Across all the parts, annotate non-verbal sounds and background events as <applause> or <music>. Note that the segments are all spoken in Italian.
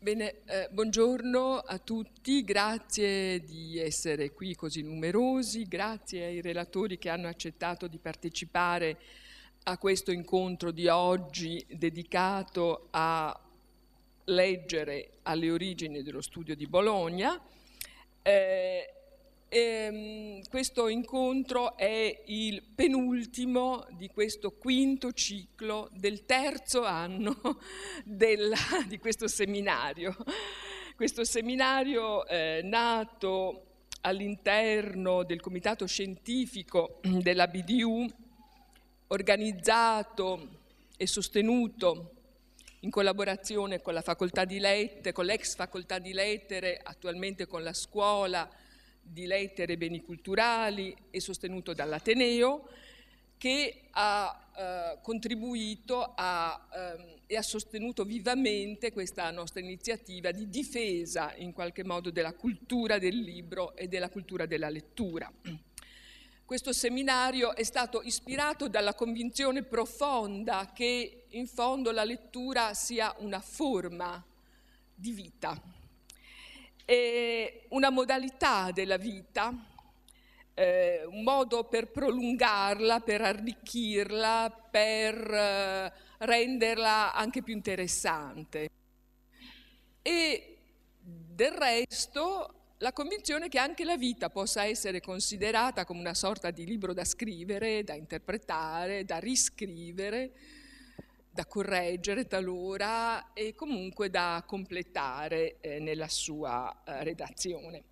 Bene, eh, buongiorno a tutti, grazie di essere qui così numerosi, grazie ai relatori che hanno accettato di partecipare a questo incontro di oggi dedicato a leggere alle origini dello studio di Bologna. Eh, Ehm, questo incontro è il penultimo di questo quinto ciclo del terzo anno <laughs> della, di questo seminario. Questo seminario eh, nato all'interno del comitato scientifico della BDU, organizzato e sostenuto in collaborazione con la facoltà di lettere, con l'ex facoltà di lettere, attualmente con la scuola di lettere e beni culturali e sostenuto dall'Ateneo, che ha eh, contribuito a, ehm, e ha sostenuto vivamente questa nostra iniziativa di difesa in qualche modo della cultura del libro e della cultura della lettura. Questo seminario è stato ispirato dalla convinzione profonda che in fondo la lettura sia una forma di vita è una modalità della vita, eh, un modo per prolungarla, per arricchirla, per eh, renderla anche più interessante. E del resto la convinzione che anche la vita possa essere considerata come una sorta di libro da scrivere, da interpretare, da riscrivere, da correggere talora e comunque da completare eh, nella sua eh, redazione.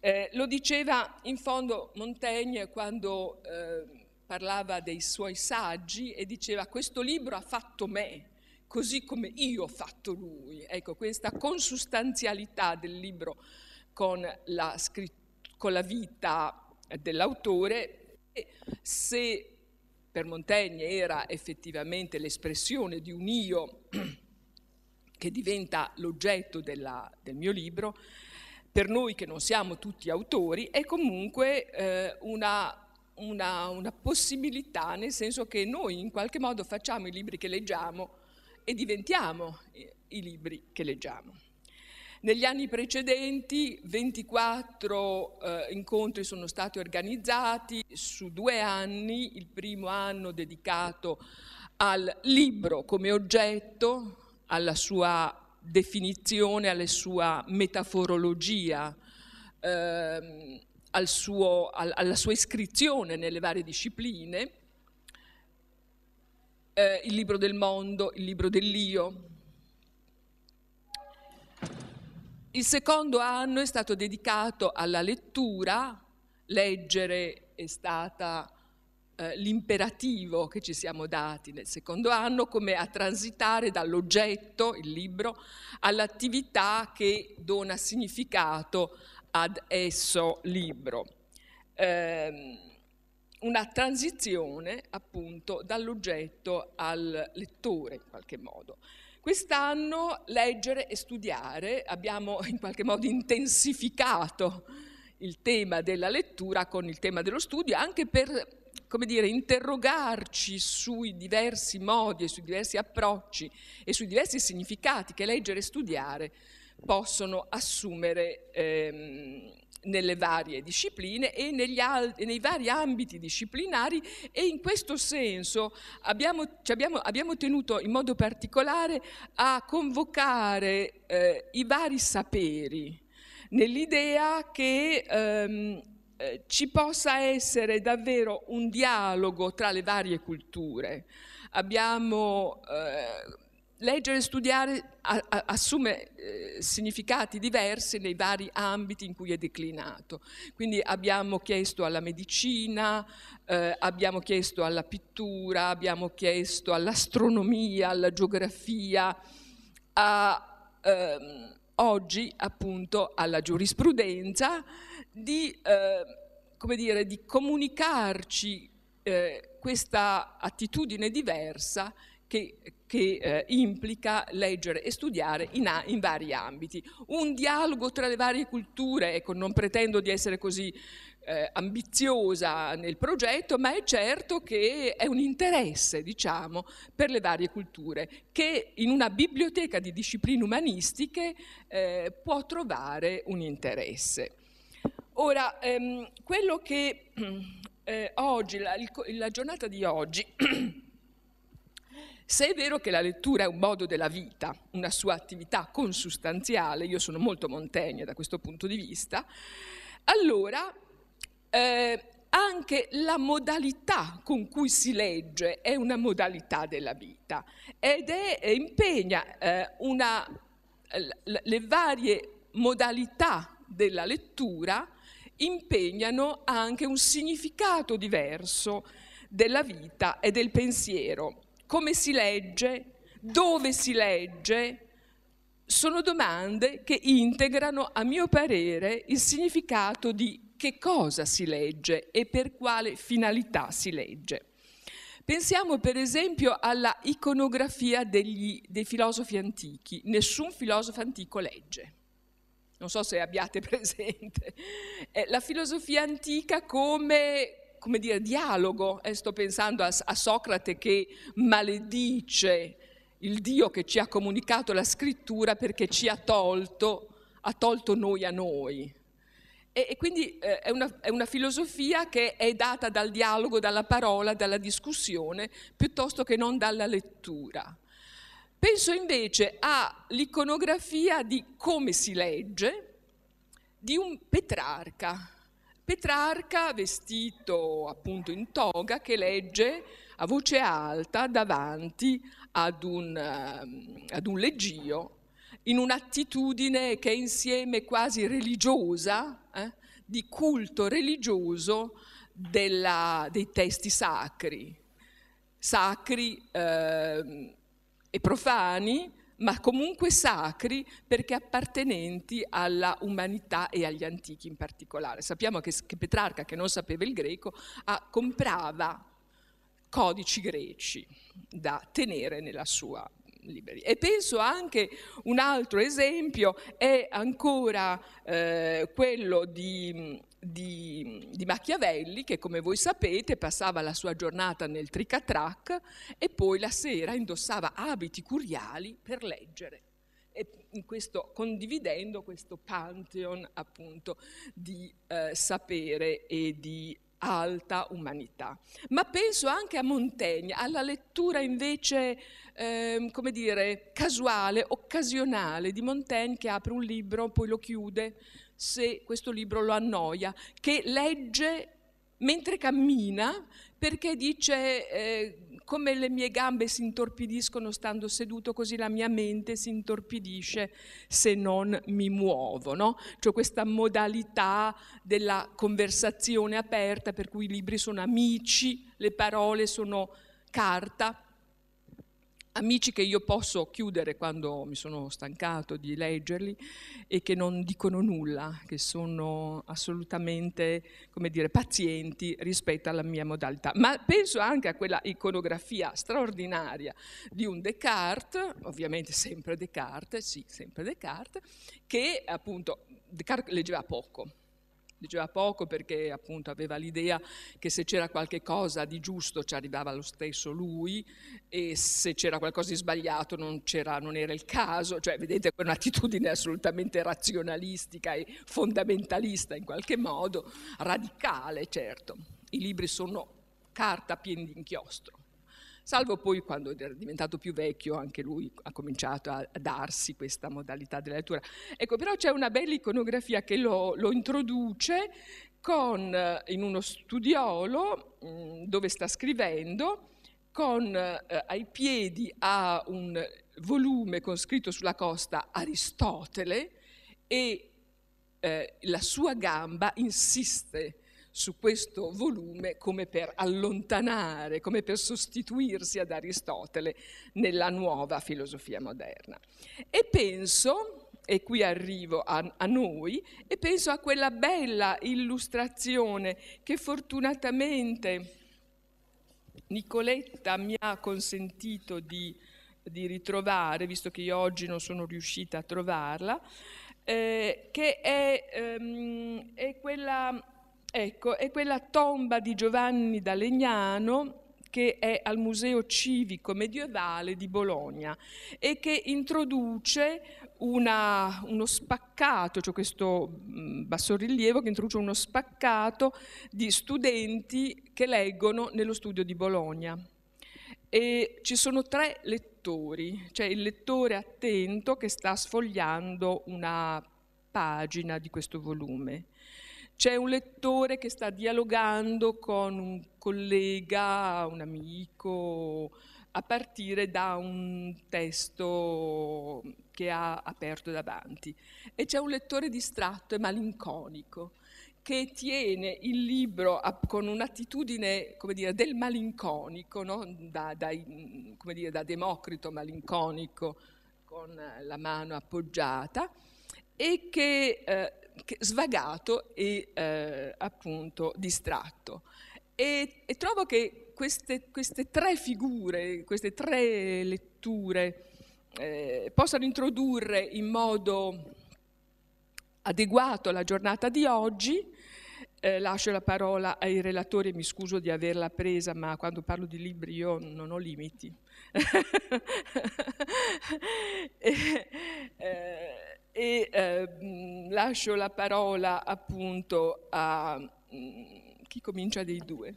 Eh, lo diceva in fondo Montaigne quando eh, parlava dei suoi saggi e diceva questo libro ha fatto me, così come io ho fatto lui. Ecco, questa consustanzialità del libro con la, con la vita eh, dell'autore, E se per Montaigne era effettivamente l'espressione di un io <clears throat> che diventa l'oggetto della, del mio libro, per noi che non siamo tutti autori è comunque eh, una, una, una possibilità, nel senso che noi in qualche modo facciamo i libri che leggiamo e diventiamo i libri che leggiamo. Negli anni precedenti 24 eh, incontri sono stati organizzati su due anni, il primo anno dedicato al libro come oggetto, alla sua definizione, alla sua metaforologia, ehm, al suo, al, alla sua iscrizione nelle varie discipline, eh, il libro del mondo, il libro dell'io, Il secondo anno è stato dedicato alla lettura, leggere è stato eh, l'imperativo che ci siamo dati nel secondo anno, come a transitare dall'oggetto, il libro, all'attività che dona significato ad esso libro. Eh, una transizione appunto dall'oggetto al lettore in qualche modo. Quest'anno leggere e studiare, abbiamo in qualche modo intensificato il tema della lettura con il tema dello studio, anche per come dire, interrogarci sui diversi modi e sui diversi approcci e sui diversi significati che leggere e studiare possono assumere ehm, nelle varie discipline e al- nei vari ambiti disciplinari e in questo senso abbiamo, abbiamo, abbiamo tenuto in modo particolare a convocare eh, i vari saperi nell'idea che ehm, eh, ci possa essere davvero un dialogo tra le varie culture. Abbiamo eh, leggere e studiare assume eh, significati diversi nei vari ambiti in cui è declinato. Quindi abbiamo chiesto alla medicina, eh, abbiamo chiesto alla pittura, abbiamo chiesto all'astronomia, alla geografia, a, ehm, oggi appunto alla giurisprudenza di, eh, dire, di comunicarci eh, questa attitudine diversa che che eh, implica leggere e studiare in, a, in, vari ambiti. Un dialogo tra le varie culture, ecco, non pretendo di essere così eh, ambiziosa nel progetto, ma è certo che è un interesse, diciamo, per le varie culture, che in una biblioteca di discipline umanistiche eh, può trovare un interesse. Ora, ehm, quello che eh, oggi, la, il, la giornata di oggi <clears throat> Se è vero che la lettura è un modo della vita, una sua attività consustanziale, io sono molto montegna da questo punto di vista, allora eh, anche la modalità con cui si legge è una modalità della vita ed è, impegna eh, una, le varie modalità della lettura impegnano anche un significato diverso della vita e del pensiero come si legge, dove si legge, sono domande che integrano, a mio parere, il significato di che cosa si legge e per quale finalità si legge. Pensiamo per esempio alla iconografia degli, dei filosofi antichi. Nessun filosofo antico legge. Non so se abbiate <laughs> presente. Eh, la filosofia antica come, come dire, dialogo. e sto pensando a, a Socrate che maledice il Dio che ci ha comunicato la scrittura perché ci ha tolto, ha tolto noi a noi. E, e quindi eh, è, una, è, una, filosofia che è data dal dialogo, dalla parola, dalla discussione, piuttosto che non dalla lettura. Penso invece all'iconografia di come si legge di un Petrarca, Petrarca vestito appunto in toga che legge a voce alta davanti ad un, ehm, ad un leggio in un'attitudine che è insieme quasi religiosa, eh, di culto religioso della, dei testi sacri, sacri eh, e profani, ma comunque sacri perché appartenenti alla umanità e agli antichi in particolare. Sappiamo che, Petrarca, che non sapeva il greco, ah, comprava codici greci da tenere nella sua libreria. E penso anche un altro esempio è ancora eh, quello di di, di, Machiavelli che come voi sapete passava la sua giornata nel tricatrac e poi la sera indossava abiti curiali per leggere, questo, condividendo questo pantheon appunto di eh, sapere e di alta umanità. Ma penso anche a Montaigne, alla lettura invece, eh, come dire, casuale, occasionale di Montaigne che apre un libro, poi lo chiude, se questo libro lo annoia, che legge mentre cammina perché dice eh, come le mie gambe si intorpidiscono stando seduto, così la mia mente si intorpidisce se non mi muovo. No? Cioè questa modalità della conversazione aperta per cui i libri sono amici, le parole sono carta amici che io posso chiudere quando mi sono stancato di leggerli e che non dicono nulla, che sono assolutamente, come dire, pazienti rispetto alla mia modalità. Ma penso anche a quella iconografia straordinaria di un Descartes, ovviamente sempre Descartes, sì, sempre Descartes, che appunto Descartes leggeva poco diceva poco perché appunto aveva l'idea che se c'era qualche cosa di giusto ci arrivava lo stesso lui e se c'era qualcosa di sbagliato non, non era il caso, cioè vedete un'attitudine assolutamente razionalistica e fondamentalista in qualche modo, radicale certo. I libri sono carta piena di inchiostro salvo poi quando era diventato più vecchio anche lui ha cominciato a, a darsi questa modalità della lettura. Ecco, però c'è una bella iconografia che lo, lo introduce con, eh, in uno studiolo mh, mm, dove sta scrivendo, con eh, ai piedi ha un volume con scritto sulla costa Aristotele e eh, la sua gamba insiste su questo volume come per allontanare, come per sostituirsi ad Aristotele nella nuova filosofia moderna. E penso, e qui arrivo a, a, noi, e penso a quella bella illustrazione che fortunatamente Nicoletta mi ha consentito di, di ritrovare, visto che io oggi non sono riuscita a trovarla, eh, che è, ehm, è quella Ecco, è quella tomba di Giovanni da Legnano che è al Museo Civico Medievale di Bologna e che introduce una, uno spaccato, cioè questo mm, bassorilievo che introduce uno spaccato di studenti che leggono nello studio di Bologna. E ci sono tre lettori, cioè il lettore attento che sta sfogliando una pagina di questo volume c'è un lettore che sta dialogando con un collega, un amico, a partire da un testo che ha aperto davanti. E c'è un lettore distratto e malinconico che tiene il libro a, con un'attitudine dire, del malinconico, no? da, da, dire, da, Democrito malinconico, con la mano appoggiata, e che eh, svagato e eh, appunto distratto. E, e trovo che queste, queste, tre figure, queste tre letture eh, possano introdurre in modo adeguato la giornata di oggi. Eh, lascio la parola ai relatori, mi scuso di averla presa, ma quando parlo di libri io non ho limiti. <laughs> e, eh, e eh, lascio la parola appunto a mm, chi comincia dei due?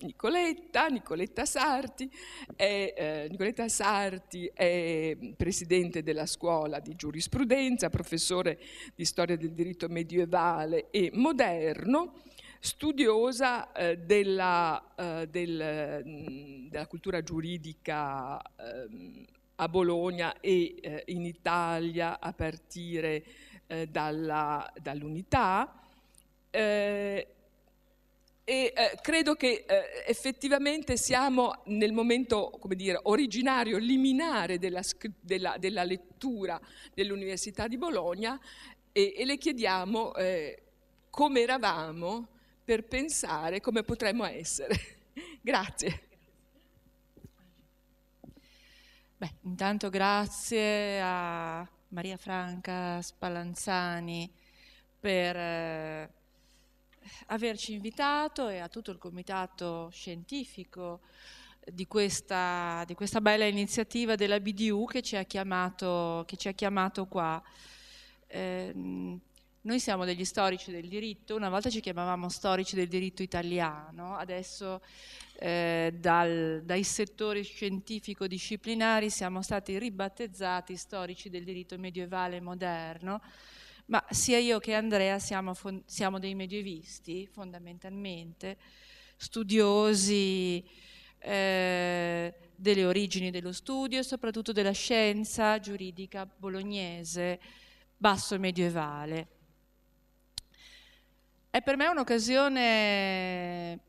Nicoletta, Nicoletta Sarti, è, eh, Nicoletta Sarti è mm, presidente della scuola di giurisprudenza, professore di storia del diritto medievale e moderno, studiosa eh, della, eh, del, mm, della, cultura giuridica ehm, a Bologna e eh, in Italia a partire eh, dalla, dall'unità. Eh, e eh, credo che eh, effettivamente siamo nel momento come dire, originario, liminare della, della, della lettura dell'Università di Bologna e, e le chiediamo eh, come eravamo per pensare come potremmo essere. <laughs> Grazie. Beh, intanto grazie a Maria Franca Spallanzani per eh, averci invitato e a tutto il comitato scientifico di questa, di questa bella iniziativa della BDU che ci ha chiamato, ci ha chiamato qua. Eh, noi siamo degli storici del diritto, una volta ci chiamavamo storici del diritto italiano, adesso eh, dal, dai settori scientifico-disciplinari siamo stati ribattezzati storici del diritto medievale e moderno, ma sia io che Andrea siamo, siamo dei medievisti fondamentalmente, studiosi eh, delle origini dello studio e soprattutto della scienza giuridica bolognese basso medievale. È per me un'occasione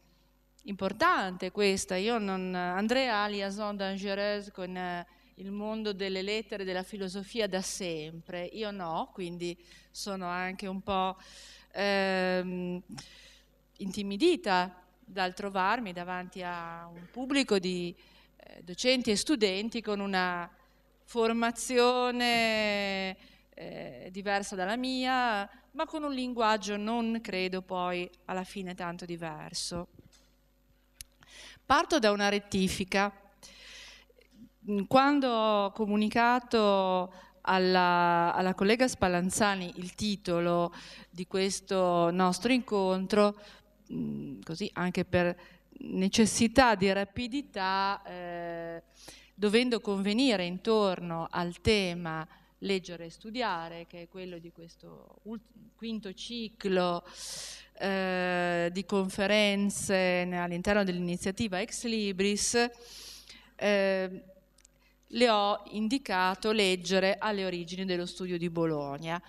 importante questa. Io non, Andrea ha liaison dangereuse con eh, il mondo delle lettere e della filosofia da sempre, io no, quindi sono anche un po' ehm, intimidita dal trovarmi davanti a un pubblico di eh, docenti e studenti con una formazione eh, diversa dalla mia, ma con un linguaggio non credo poi alla fine tanto diverso. Parto da una rettifica. Quando ho comunicato alla, alla, collega Spallanzani il titolo di questo nostro incontro, così anche per necessità di rapidità, eh, dovendo convenire intorno al tema leggere e studiare, che è quello di questo quinto ciclo eh, di conferenze all'interno dell'iniziativa Ex Libris, eh, le ho indicato leggere alle origini dello studio di Bologna.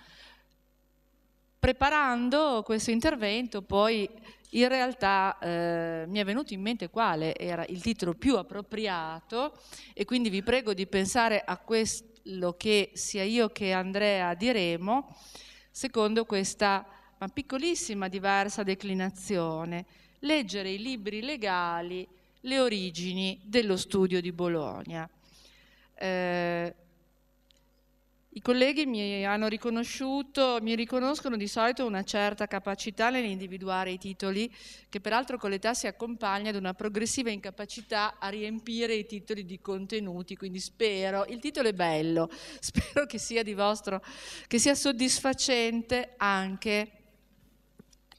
Preparando questo intervento poi in realtà eh, mi è venuto in mente quale era il titolo più appropriato e quindi vi prego di pensare a quello che sia io che Andrea diremo secondo questa ma piccolissima diversa declinazione, leggere i libri legali, le origini dello studio di Bologna. Eh, i colleghi mi hanno riconosciuto, mi riconoscono di solito una certa capacità nell'individuare i titoli, che peraltro con l'età si accompagna ad una progressiva incapacità a riempire i titoli di contenuti, quindi spero, il titolo è bello, <laughs> spero che sia, di vostro, che sia soddisfacente anche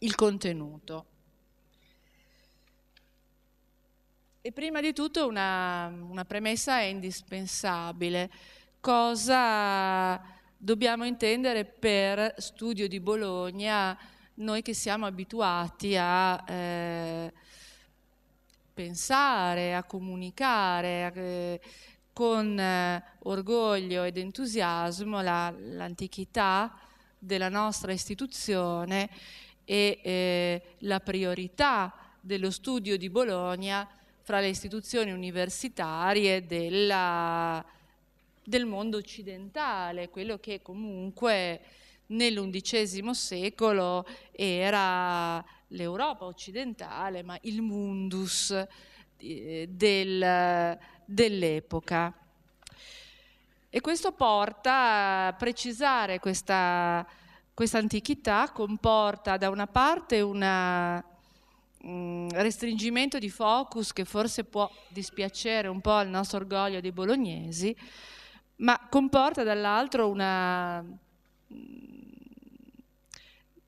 il contenuto. E prima di tutto una, una premessa è indispensabile. Cosa dobbiamo intendere per studio di Bologna noi che siamo abituati a eh, pensare, a comunicare eh, con eh, orgoglio ed entusiasmo la, l'antichità della nostra istituzione e eh, la priorità dello studio di Bologna fra le istituzioni universitarie della, del mondo occidentale, quello che comunque nell'undicesimo secolo era l'Europa occidentale, ma il mundus eh, del, dell'epoca. E questo porta a precisare questa questa antichità comporta da una parte un mm, restringimento di focus che forse può dispiacere un po' al nostro orgoglio dei bolognesi, ma comporta dall'altro una...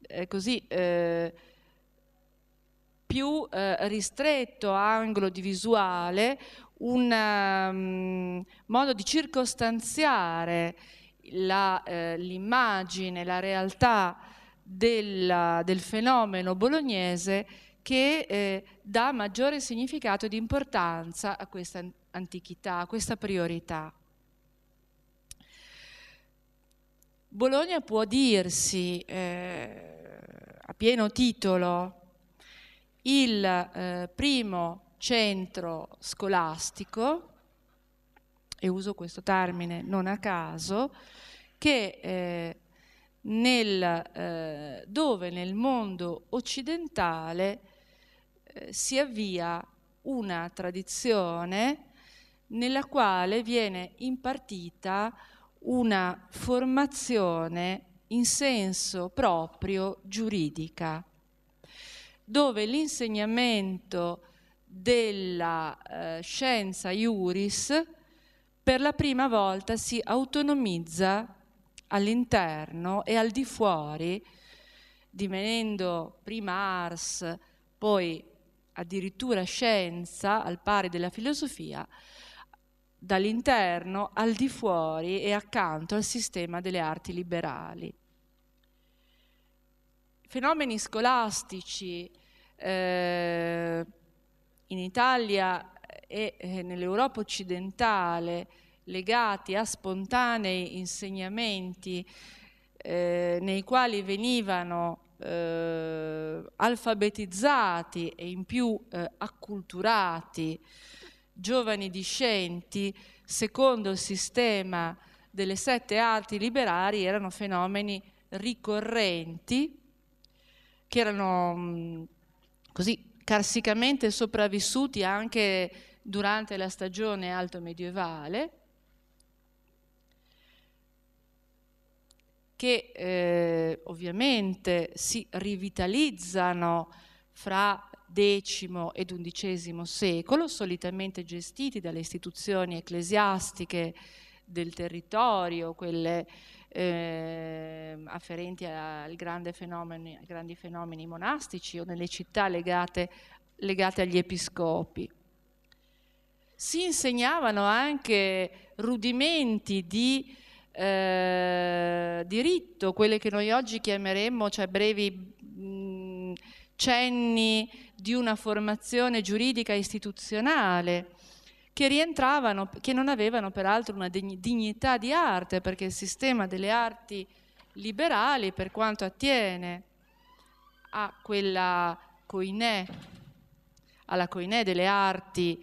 Eh, così, eh, più eh, ristretto angolo di visuale, un um, modo di circostanziare eh, l'immagine, la, eh, la realtà della, del fenomeno bolognese che eh, dà maggiore significato ed importanza a questa antichità, a questa priorità. Bologna può dirsi eh, a pieno titolo il eh, primo centro scolastico e uso questo termine non a caso, che eh, nel, eh, dove nel mondo occidentale eh, si avvia una tradizione nella quale viene impartita una formazione in senso proprio giuridica, dove l'insegnamento della eh, scienza iuris per la prima volta si autonomizza all'interno e al di fuori, divenendo prima ars, poi addirittura scienza al pari della filosofia, dall'interno al di fuori e accanto al sistema delle arti liberali. Fenomeni scolastici eh, in Italia e eh, nell'Europa occidentale legati a spontanei insegnamenti eh, nei quali venivano eh, alfabetizzati e in più eh, acculturati giovani discenti secondo il sistema delle sette arti liberali erano fenomeni ricorrenti che erano mh, mm, così carsicamente sopravvissuti anche durante la stagione alto medievale, che eh, ovviamente si rivitalizzano fra X e XI secolo, solitamente gestiti dalle istituzioni ecclesiastiche del territorio, quelle eh, afferenti al fenomeno, ai grandi fenomeni monastici o nelle città legate, legate agli episcopi si insegnavano anche rudimenti di eh, diritto, quelle che noi oggi chiameremmo, cioè brevi mh, mm, cenni di una formazione giuridica istituzionale, che rientravano, che non avevano peraltro una dignità di arte, perché il sistema delle arti liberali, per quanto attiene a quella coinè, alla coinè delle arti,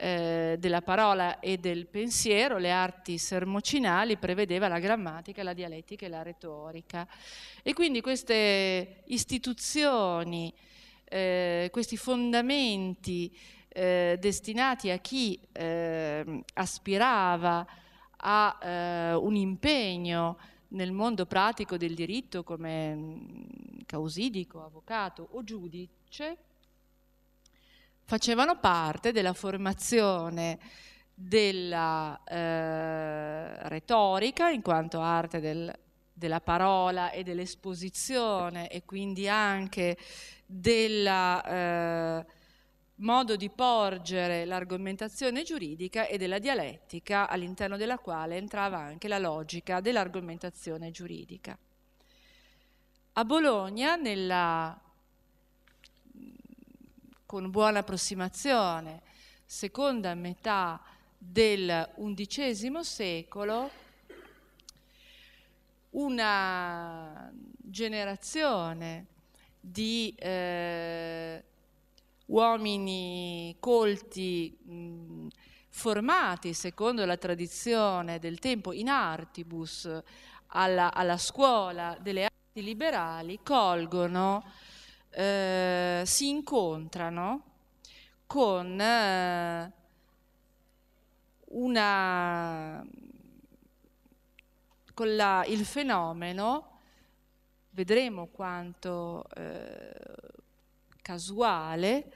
eh, della parola e del pensiero, le arti sermocinali, prevedeva la grammatica, la dialettica e la retorica. E quindi queste istituzioni, eh, questi fondamenti eh, destinati a chi ehm, aspirava a eh, un impegno nel mondo pratico del diritto come mm, causidico, avvocato o giudice, facevano parte della formazione della eh, retorica in quanto arte del, della parola e dell'esposizione e quindi anche del eh, modo di porgere l'argomentazione giuridica e della dialettica all'interno della quale entrava anche la logica dell'argomentazione giuridica. A Bologna, nella con buona approssimazione, seconda metà del XI secolo, una generazione di eh, uomini colti, mh, formati secondo la tradizione del tempo in artibus alla, alla scuola delle arti liberali, colgono eh, si incontrano con eh, una, con la, il fenomeno, vedremo quanto eh, casuale,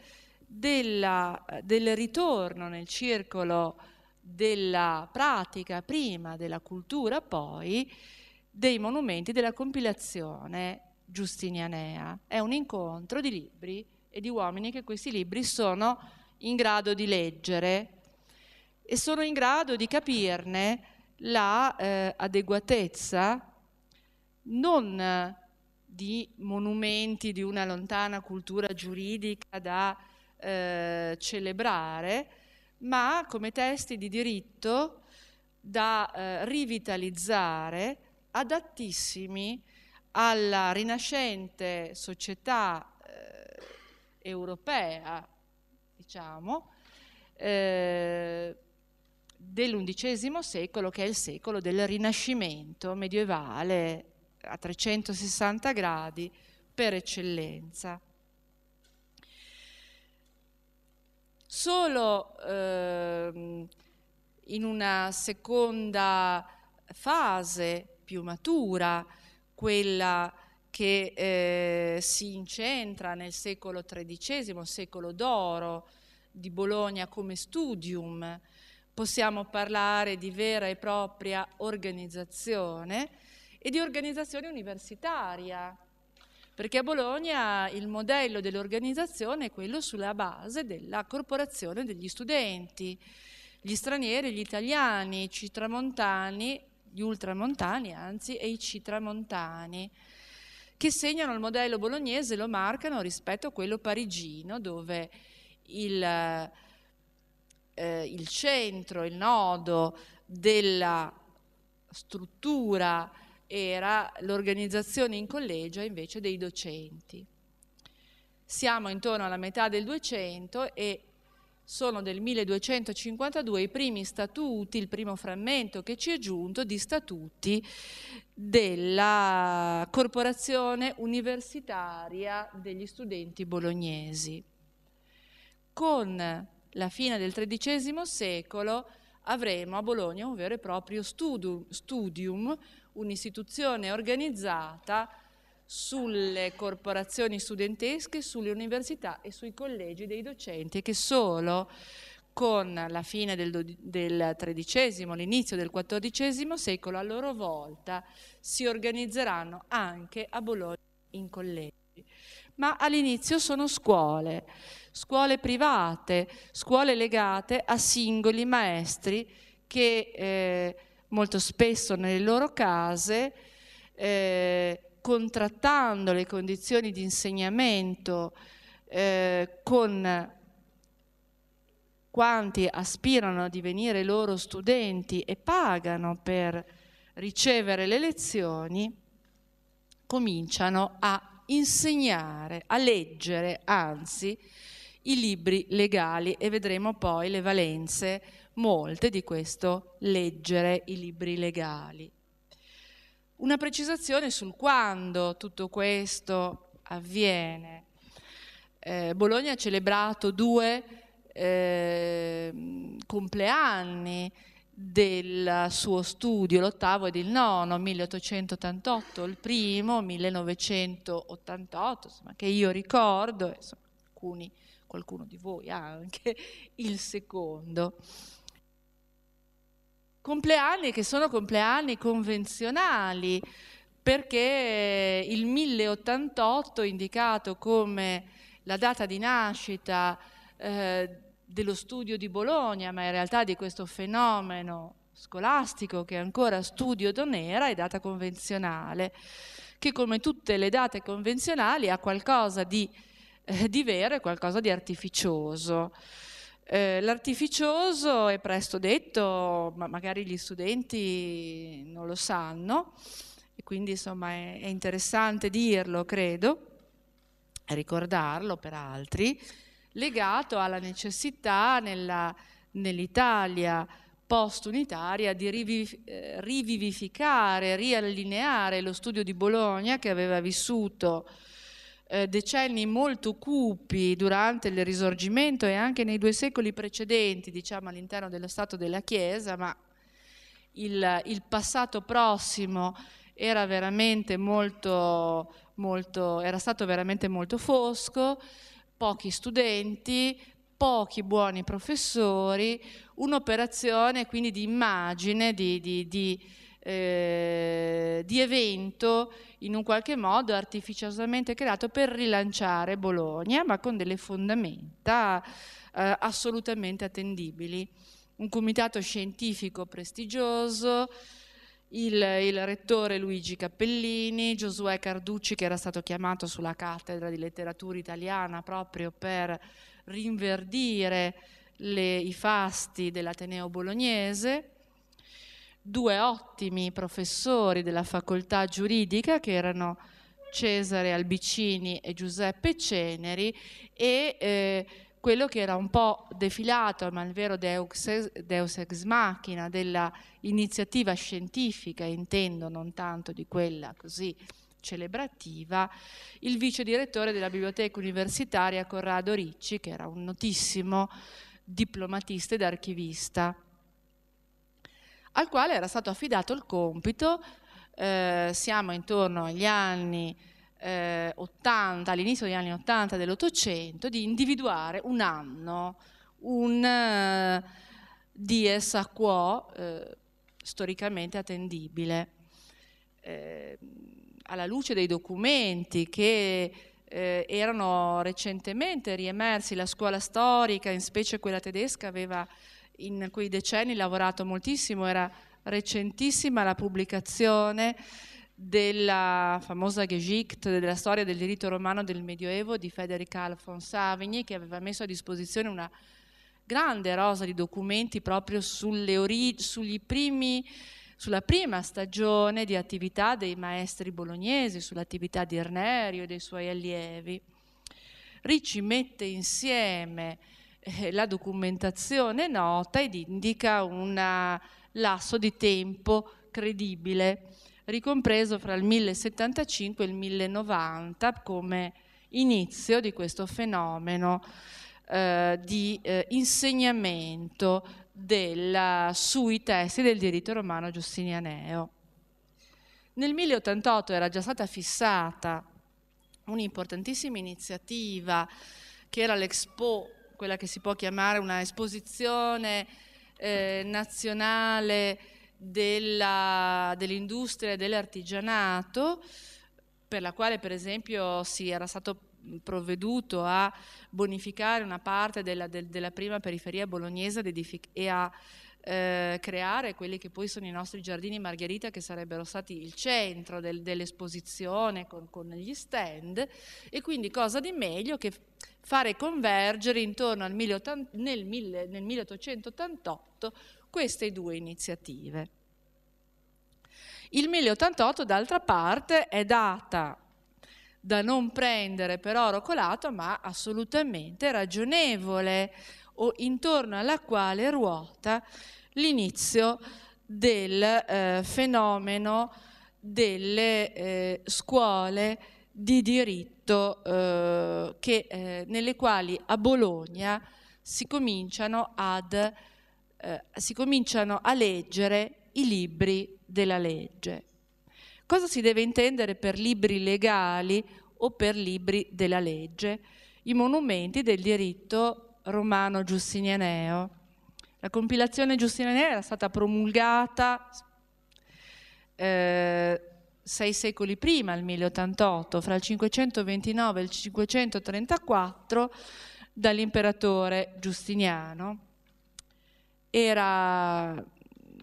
della, del ritorno nel circolo della pratica prima, della cultura poi, dei monumenti della compilazione giustinianea, è un incontro di libri e di uomini che questi libri sono in grado di leggere e sono in grado di capirne la eh, adeguatezza non di monumenti di una lontana cultura giuridica da eh, celebrare, ma come testi di diritto da eh, rivitalizzare adattissimi alla rinascente società eh, europea, diciamo, eh, dell'undicesimo secolo, che è il secolo del rinascimento medievale a 360 gradi per eccellenza. Solo eh, in una seconda fase più matura, quella che eh, si incentra nel secolo XIII, secolo d'oro di Bologna come studium, possiamo parlare di vera e propria organizzazione e di organizzazione universitaria, perché a Bologna il modello dell'organizzazione è quello sulla base della corporazione degli studenti, gli stranieri, gli italiani, i tramontani gli ultramontani anzi, e i citramontani, che segnano il modello bolognese, lo marcano rispetto a quello parigino, dove il, eh, il centro, il nodo della struttura era l'organizzazione in collegio invece dei docenti. Siamo intorno alla metà del 200 e sono del 1252 i primi statuti, il primo frammento che ci è giunto di statuti della Corporazione Universitaria degli Studenti Bolognesi. Con la fine del XIII secolo avremo a Bologna un vero e proprio studium, studium un'istituzione organizzata sulle corporazioni studentesche, sulle università e sui collegi dei docenti che solo con la fine del, do- del XIII, l'inizio del XIV secolo, a loro volta si organizzeranno anche a Bologna in collegi. Ma all'inizio sono scuole, scuole private, scuole legate a singoli maestri che eh, molto spesso nelle loro case eh, contrattando le condizioni di insegnamento eh, con quanti aspirano a divenire loro studenti e pagano per ricevere le lezioni, cominciano a insegnare, a leggere, anzi, i libri legali e vedremo poi le valenze molte di questo leggere i libri legali una precisazione sul quando tutto questo avviene. Eh, Bologna ha celebrato due eh, compleanni del suo studio, l'ottavo ed il nono, 1888 il primo, 1988, insomma, che io ricordo, insomma, alcuni, qualcuno di voi anche, il secondo compleanni che sono compleanni convenzionali, perché eh, il 1088, indicato come la data di nascita eh, dello studio di Bologna, ma in realtà di questo fenomeno scolastico che è ancora studio donera, è data convenzionale, che come tutte le date convenzionali ha qualcosa di, eh, di vero e qualcosa di artificioso. Eh, l'artificioso è presto detto, ma magari gli studenti non lo sanno, e quindi insomma è, interessante dirlo, credo, ricordarlo per altri, legato alla necessità nella, nell'Italia post-unitaria di rivi, eh, rivivificare, riallineare lo studio di Bologna che aveva vissuto eh, decenni molto cupi durante il Risorgimento e anche nei due secoli precedenti, diciamo all'interno dello Stato della Chiesa, ma il, il passato prossimo era veramente molto, molto, era stato veramente molto fosco, pochi studenti, pochi buoni professori, un'operazione quindi di immagine, di, di, di eh, di evento in un qualche modo artificiosamente creato per rilanciare Bologna, ma con delle fondamenta eh, assolutamente attendibili. Un comitato scientifico prestigioso, il, il, rettore Luigi Cappellini, Giosuè Carducci che era stato chiamato sulla cattedra di letteratura italiana proprio per rinverdire le, i fasti dell'Ateneo bolognese, due ottimi professori della facoltà giuridica che erano Cesare Albicini e Giuseppe Ceneri e eh, quello che era un po' defilato, ma il vero deus, deus ex machina dell'iniziativa scientifica, intendo non tanto di quella così celebrativa, il vice direttore della biblioteca universitaria Corrado Ricci, che era un notissimo diplomatista ed archivista al quale era stato affidato il compito, eh, siamo intorno agli anni eh, 80, all'inizio degli anni 80 dell'Ottocento, di individuare un anno, un eh, dies a quo eh, storicamente attendibile. Eh, alla luce dei documenti che eh, erano recentemente riemersi, la scuola storica, in specie quella tedesca, aveva in quei decenni lavorato moltissimo, era recentissima la pubblicazione della famosa Geschichte della storia del diritto romano del Medioevo di Federica Alfonsavigni che aveva messo a disposizione una grande rosa di documenti proprio ori- primi, sulla prima stagione di attività dei maestri bolognesi, sull'attività di Ernerio e dei suoi allievi. Ricci mette insieme eh, la documentazione nota ed indica un lasso di tempo credibile, ricompreso fra il 1075 e il 1090 come inizio di questo fenomeno eh, di eh, insegnamento della, sui testi del diritto romano giustinianeo. Nel 1088 era già stata fissata un'importantissima iniziativa che era l'Expo quella che si può chiamare una esposizione eh, nazionale della, dell'industria e dell'artigianato, per la quale per esempio si era stato provveduto a bonificare una parte della, del, della prima periferia bolognese e a eh, creare quelli che poi sono i nostri giardini Margherita, che sarebbero stati il centro del, dell'esposizione con, con gli stand, e quindi cosa di meglio che fare convergere intorno al 1080, nel, nel 1888 queste due iniziative. Il 1088, d'altra parte, è data da non prendere per oro colato, ma assolutamente ragionevole o intorno alla quale ruota l'inizio del eh, fenomeno delle eh, scuole di diritto eh, che, eh, nelle quali a Bologna si cominciano, ad, eh, si cominciano a leggere i libri della legge. Cosa si deve intendere per libri legali o per libri della legge? I monumenti del diritto romano giustinianeo. La compilazione giustinianea era stata promulgata eh, sei secoli prima, il 1088, fra il 529 e il 534, dall'imperatore Giustiniano. Era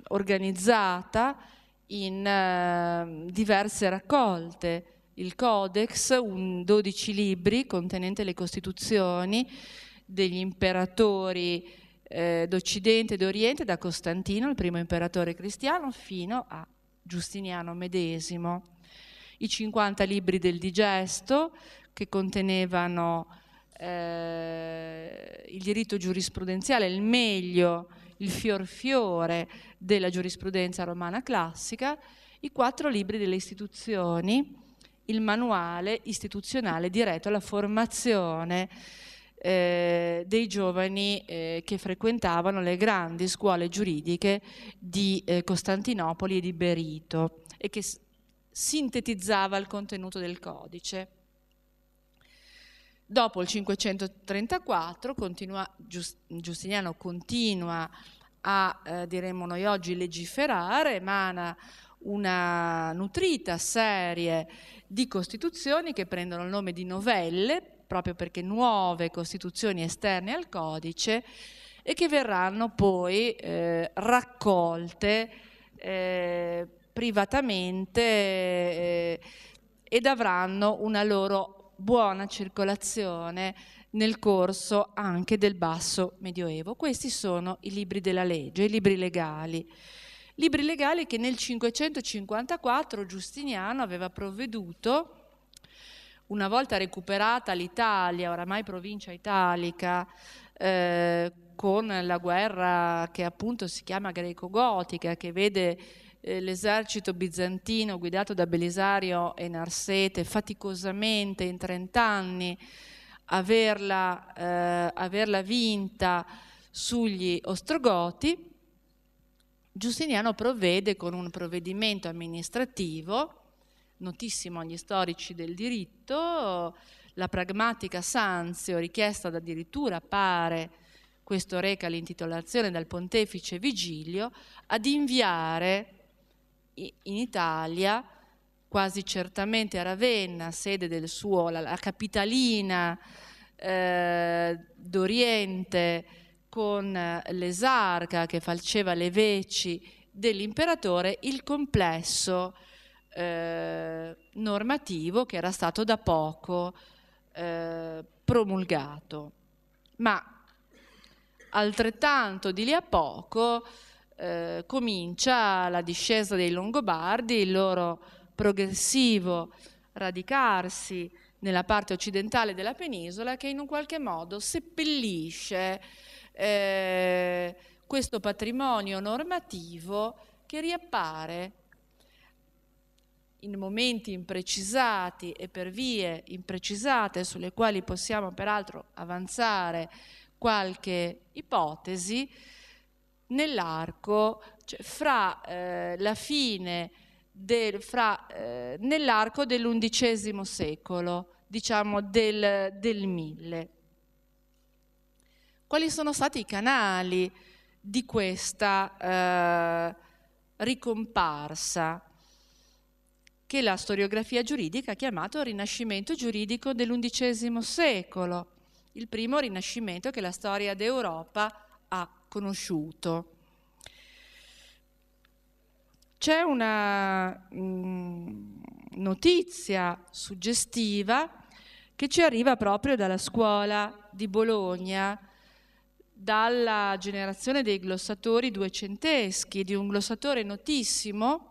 organizzata in eh, diverse raccolte, il Codex, un 12 libri contenente le costituzioni, degli imperatori eh, d'Occidente e d'Oriente, da Costantino, il primo imperatore cristiano, fino a Giustiniano medesimo. I 50 libri del digesto che contenevano eh, il diritto giurisprudenziale, il meglio, il fior fiore della giurisprudenza romana classica, i quattro libri delle istituzioni, il manuale istituzionale diretto alla formazione eh, dei giovani eh, che frequentavano le grandi scuole giuridiche di eh, Costantinopoli e di Berito e che sintetizzava il contenuto del codice. Dopo il 534 continua, Giustiniano continua a, eh, diremmo noi oggi, legiferare, emana una nutrita serie di costituzioni che prendono il nome di novelle proprio perché nuove costituzioni esterne al codice e che verranno poi eh, raccolte eh, privatamente eh, ed avranno una loro buona circolazione nel corso anche del basso medioevo. Questi sono i libri della legge, i libri legali. Libri legali che nel 554 Giustiniano aveva provveduto una volta recuperata l'Italia, oramai provincia italica, eh, con la guerra che appunto si chiama greco-gotica, che vede eh, l'esercito bizantino guidato da Belisario e Narsete faticosamente in 30 anni averla, eh, averla vinta sugli Ostrogoti, Giustiniano provvede con un provvedimento amministrativo notissimo agli storici del diritto, la pragmatica Sanzio, richiesta addirittura, pare, questo reca l'intitolazione dal pontefice Vigilio, ad inviare in Italia, quasi certamente a Ravenna, sede del suo, la, la capitalina eh, d'Oriente, con l'esarca che faceva le veci dell'imperatore, il complesso eh, normativo che era stato da poco eh, promulgato. Ma altrettanto di lì a poco eh, comincia la discesa dei Longobardi, il loro progressivo radicarsi nella parte occidentale della penisola che in un qualche modo seppellisce eh, questo patrimonio normativo che riappare in momenti imprecisati e per vie imprecisate sulle quali possiamo peraltro avanzare qualche ipotesi, nell'arco cioè, fra eh, la fine del, fra, eh, nell'arco dell'undicesimo secolo, diciamo del, del mille. Quali sono stati i canali di questa eh, ricomparsa? che la storiografia giuridica ha chiamato Rinascimento giuridico dell'undicesimo secolo, il primo rinascimento che la storia d'Europa ha conosciuto. C'è una mh, mm, notizia suggestiva che ci arriva proprio dalla scuola di Bologna, dalla generazione dei glossatori duecenteschi, di un glossatore notissimo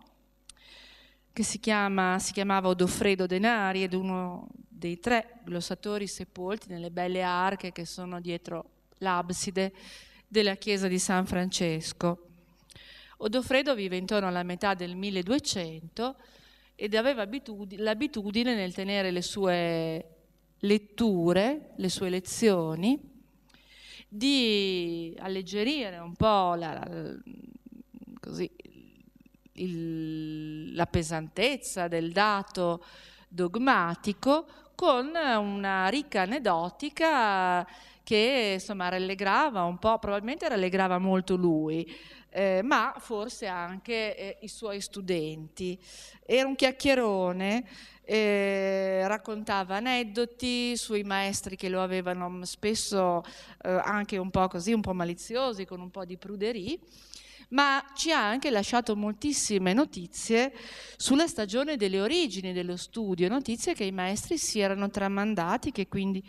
che si, chiama, si chiamava Odofredo Denari ed uno dei tre glossatori sepolti nelle belle arche che sono dietro l'abside della chiesa di San Francesco. Odofredo vive intorno alla metà del 1200 ed aveva l'abitudine nel tenere le sue letture, le sue lezioni, di alleggerire un po' la, la, così, il, la pesantezza del dato dogmatico con una ricca aneddotica che insomma rallegrava un po', probabilmente rallegrava molto lui, eh, ma forse anche eh, i suoi studenti. Era un chiacchierone, eh, raccontava aneddoti sui maestri che lo avevano spesso eh, anche un po' così, un po' maliziosi, con un po' di pruderie ma ci ha anche lasciato moltissime notizie sulla stagione delle origini dello studio, notizie che i maestri si erano tramandati, che quindi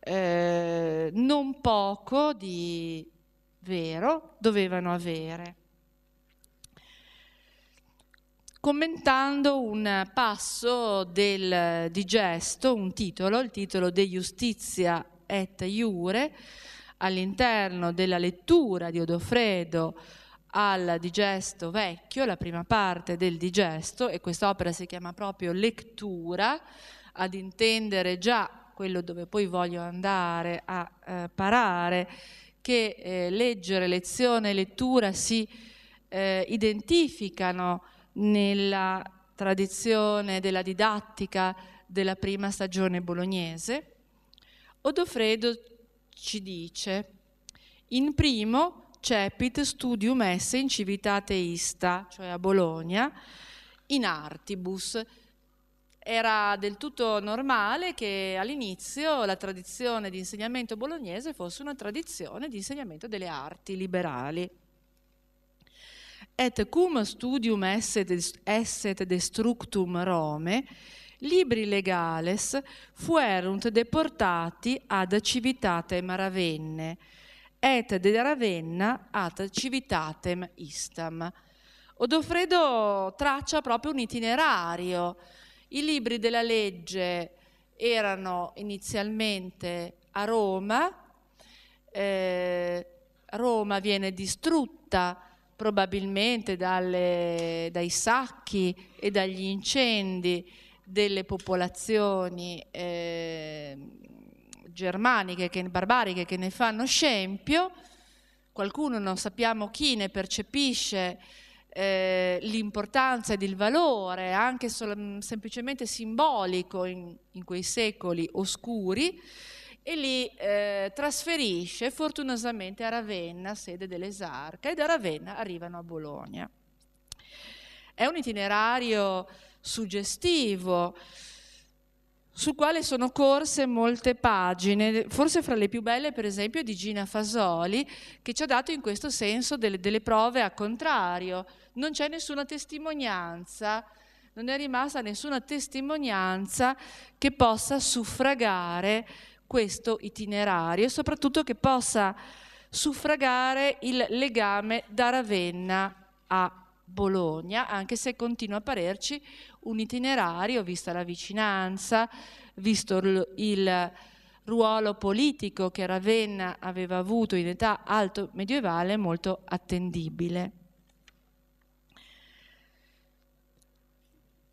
eh, non poco di vero dovevano avere. Commentando un passo del digesto, un titolo, il titolo De Justizia et Iure, all'interno della lettura di Odofredo al digesto vecchio, la prima parte del digesto, e quest'opera si chiama proprio lettura, ad intendere già quello dove poi voglio andare a eh, parare, che eh, leggere, lezione e lettura si eh, identificano nella tradizione della didattica della prima stagione bolognese, Odofredo ci dice, in primo Cepit Studium Esse in Civitateista, cioè a Bologna, in artibus. Era del tutto normale che all'inizio la tradizione di insegnamento bolognese fosse una tradizione di insegnamento delle arti liberali. Et cum studium esset destructum Rome, libri legales fuerunt deportati ad Civitate Maravenne, et de Ravenna at civitatem istam. Odofredo traccia proprio un itinerario. I libri della legge erano inizialmente a Roma, eh, Roma viene distrutta probabilmente dalle, dai sacchi e dagli incendi delle popolazioni eh, germaniche, che, barbariche, che ne fanno scempio, qualcuno non sappiamo chi ne percepisce eh, l'importanza ed il valore, anche sol- mm, semplicemente simbolico in, in, quei secoli oscuri, e li eh, trasferisce fortunosamente a Ravenna, sede dell'Esarca, e da Ravenna arrivano a Bologna. È un itinerario suggestivo, sul quale sono corse molte pagine, forse fra le più belle per esempio di Gina Fasoli, che ci ha dato in questo senso delle, delle prove a contrario. Non c'è nessuna testimonianza, non è rimasta nessuna testimonianza che possa suffragare questo itinerario e soprattutto che possa suffragare il legame da Ravenna a Bologna, anche se continua a parerci un itinerario, vista la vicinanza, visto il ruolo politico che Ravenna aveva avuto in età alto medievale, molto attendibile.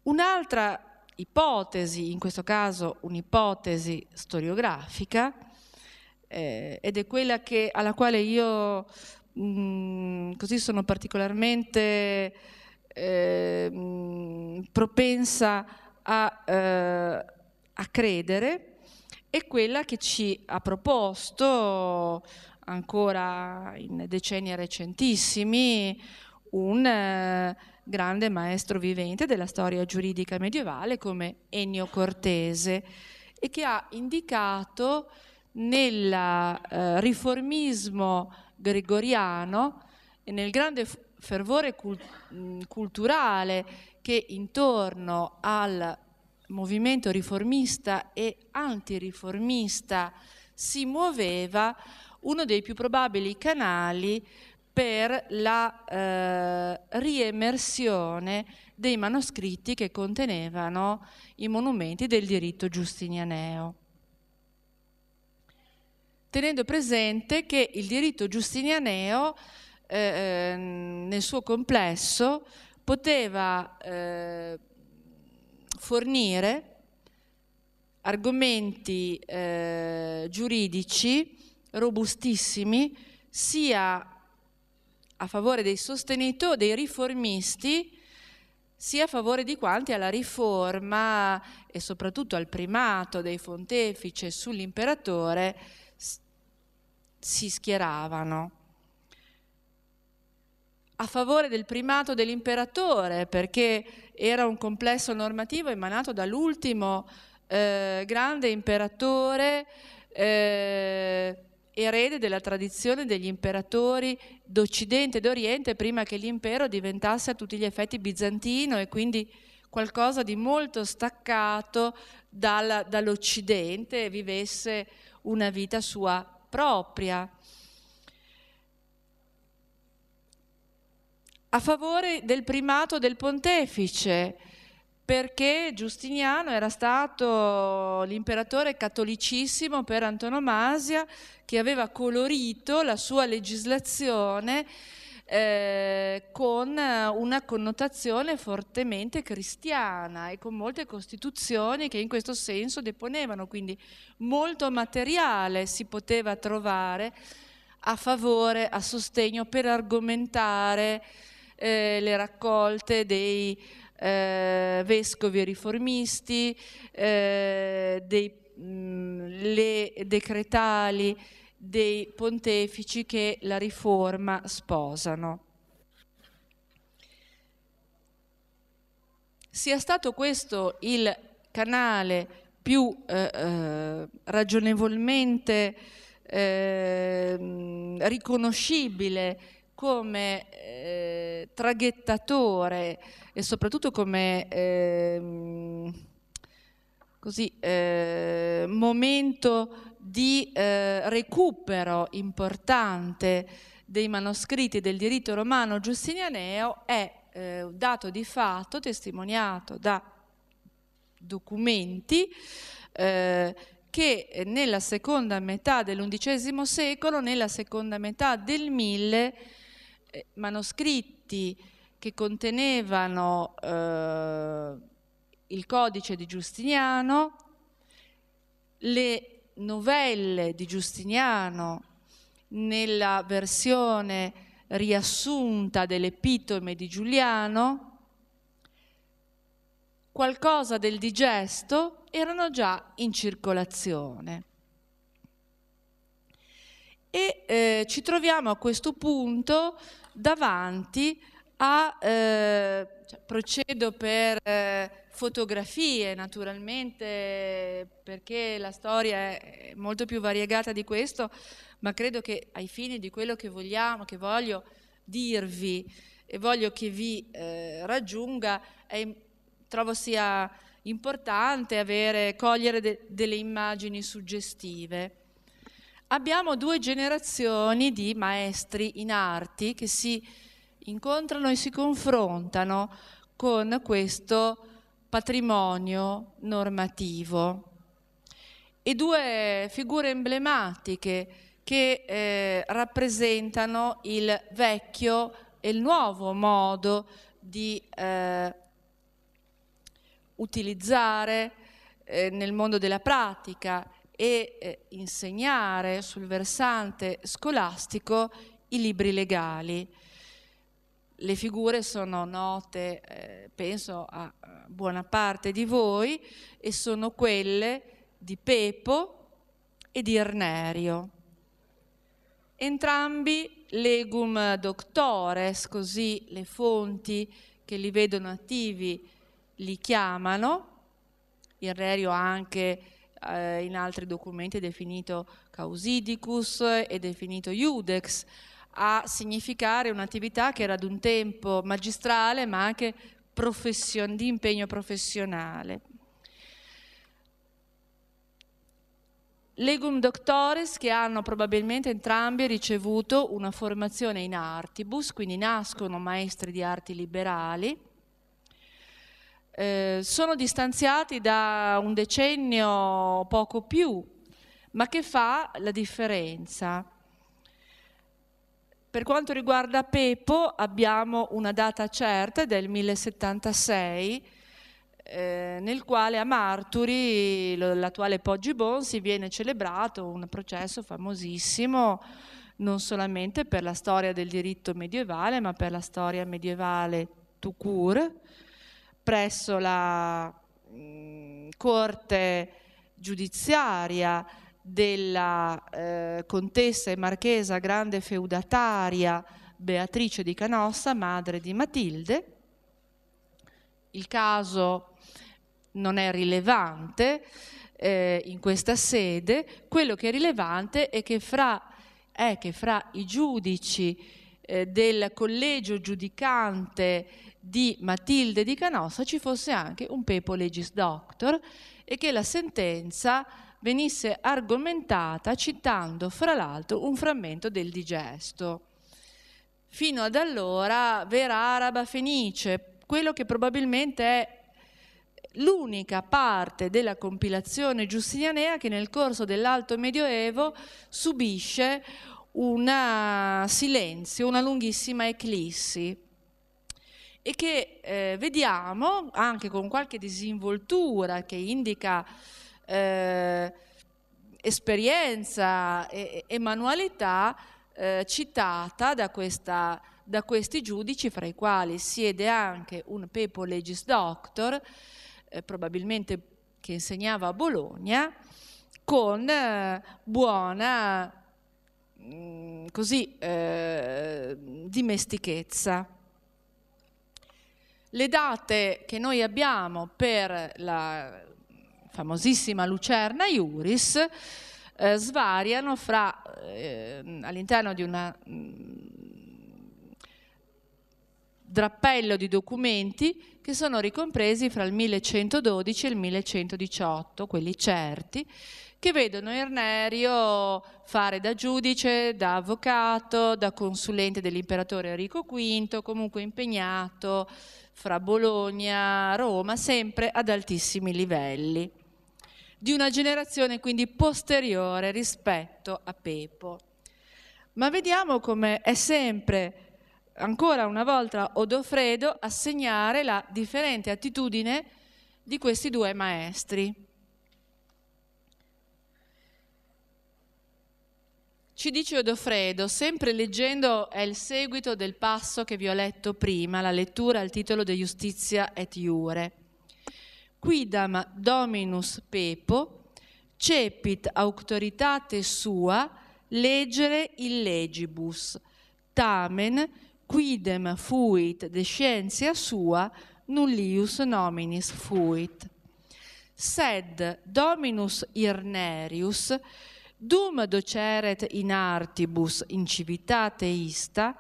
Un'altra ipotesi, in questo caso un'ipotesi storiografica, eh, ed è quella che, alla quale io mh, mm, così sono particolarmente Ehm, propensa a, eh, a credere e quella che ci ha proposto ancora in decenni recentissimi un eh, grande maestro vivente della storia giuridica medievale come Ennio Cortese e che ha indicato nel eh, riformismo gregoriano e nel grande fervore cult- mm, culturale che intorno al movimento riformista e antiriformista si muoveva uno dei più probabili canali per la eh, riemersione dei manoscritti che contenevano i monumenti del diritto giustinianeo. Tenendo presente che il diritto giustinianeo eh, ehm, nel suo complesso poteva eh, fornire argomenti eh, giuridici robustissimi sia a favore dei sostenitori, dei riformisti, sia a favore di quanti alla riforma e soprattutto al primato dei pontefici sull'imperatore si schieravano a favore del primato dell'imperatore, perché era un complesso normativo emanato dall'ultimo eh, grande imperatore, eh, erede della tradizione degli imperatori d'Occidente e d'Oriente, prima che l'impero diventasse a tutti gli effetti bizantino e quindi qualcosa di molto staccato dal, dall'Occidente e vivesse una vita sua propria. a favore del primato del pontefice, perché Giustiniano era stato l'imperatore cattolicissimo per antonomasia che aveva colorito la sua legislazione eh, con una connotazione fortemente cristiana e con molte costituzioni che in questo senso deponevano, quindi molto materiale si poteva trovare a favore, a sostegno per argomentare eh, le raccolte dei eh, vescovi riformisti, eh, dei, mh, mm, le decretali dei pontefici che la riforma sposano. Sia stato questo il canale più eh, eh ragionevolmente eh, mm, riconoscibile come eh, traghettatore e soprattutto come eh, così, eh, momento di eh, recupero importante dei manoscritti del diritto romano giustinianeo è un eh, dato di fatto testimoniato da documenti eh, che nella seconda metà dell'undicesimo secolo, nella seconda metà del mille, eh, manoscritti che contenevano eh, il codice di Giustiniano, le novelle di Giustiniano nella versione riassunta dell'epitome di Giuliano, qualcosa del digesto erano già in circolazione. E eh, ci troviamo a questo punto davanti a, eh, cioè, procedo per eh, fotografie naturalmente, perché la storia è molto più variegata di questo, ma credo che ai fini di quello che vogliamo, che voglio dirvi e voglio che vi eh, raggiunga, è, trovo sia importante avere, cogliere de, delle immagini suggestive abbiamo due generazioni di maestri in arti che si incontrano e si confrontano con questo patrimonio normativo. E due figure emblematiche che eh, rappresentano il vecchio e il nuovo modo di eh, utilizzare eh, nel mondo della pratica e eh, insegnare sul versante scolastico i libri legali. Le figure sono note, eh, penso, a buona parte di voi e sono quelle di Pepo e di Ernerio. Entrambi legum doctores, così le fonti che li vedono attivi li chiamano. Ernerio ha anche eh, in altri documenti è definito causidicus, e definito iudex, a significare un'attività che era ad un tempo magistrale ma anche profession- di impegno professionale. Legum doctores che hanno probabilmente entrambi ricevuto una formazione in artibus, quindi nascono maestri di arti liberali, eh, sono distanziati da un decennio poco più, ma che fa la differenza. Per quanto riguarda Pepo abbiamo una data certa del 1076 eh, nel quale a Marturi, l'attuale Poggi Bonsi, viene celebrato un processo famosissimo non solamente per la storia del diritto medievale ma per la storia medievale tout court presso la mh, mm, Corte giudiziaria della eh, contessa e marchesa grande feudataria Beatrice di Canossa, madre di Matilde. Il caso non è rilevante eh, in questa sede, quello che è rilevante è che fra, è che fra i giudici eh, del collegio giudicante di Matilde di Canossa ci fosse anche un pepo legis doctor e che la sentenza venisse argomentata citando fra l'altro un frammento del digesto. Fino ad allora vera araba fenice, quello che probabilmente è l'unica parte della compilazione giustinianea che nel corso dell'Alto Medioevo subisce un silenzio, una lunghissima eclissi e che eh, vediamo anche con qualche disinvoltura che indica eh, esperienza e, e manualità eh, citata da, questa, da, questi giudici, fra i quali siede anche un Pepo Legis Doctor, eh, probabilmente che insegnava a Bologna, con eh, buona mh, mm, così, eh, dimestichezza le date che noi abbiamo per la famosissima lucerna Iuris eh, svariano fra eh, all'interno di un mm, drappello di documenti che sono ricompresi fra il 1112 e il 1118, quelli certi, che vedono Ernerio fare da giudice, da avvocato, da consulente dell'imperatore Enrico V, comunque impegnato fra Bologna, e Roma, sempre ad altissimi livelli, di una generazione quindi posteriore rispetto a Pepo. Ma vediamo come è sempre, ancora una volta, Odofredo a segnare la differente attitudine di questi due maestri. Ci dice Odofredo, sempre leggendo, è il seguito del passo che vi ho letto prima, la lettura al titolo De Justizia et Iure. Quidam Dominus Pepo cepit auctoritate sua leggere illegibus, tamen quidem fuit de scientia sua nullius nominis fuit. Sed Dominus Irnerius dum doceret in artibus in civitate ista,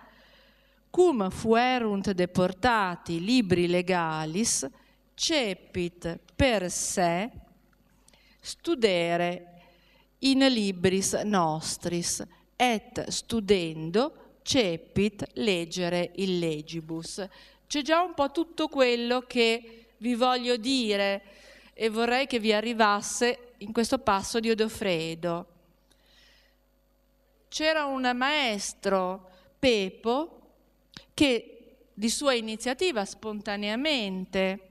cum fuerunt deportati libri legalis, cepit per se studere in libris nostris, et studendo cepit leggere illegibus. C'è già un po' tutto quello che vi voglio dire e vorrei che vi arrivasse in questo passo di Odofredo c'era un maestro, Pepo, che di sua iniziativa spontaneamente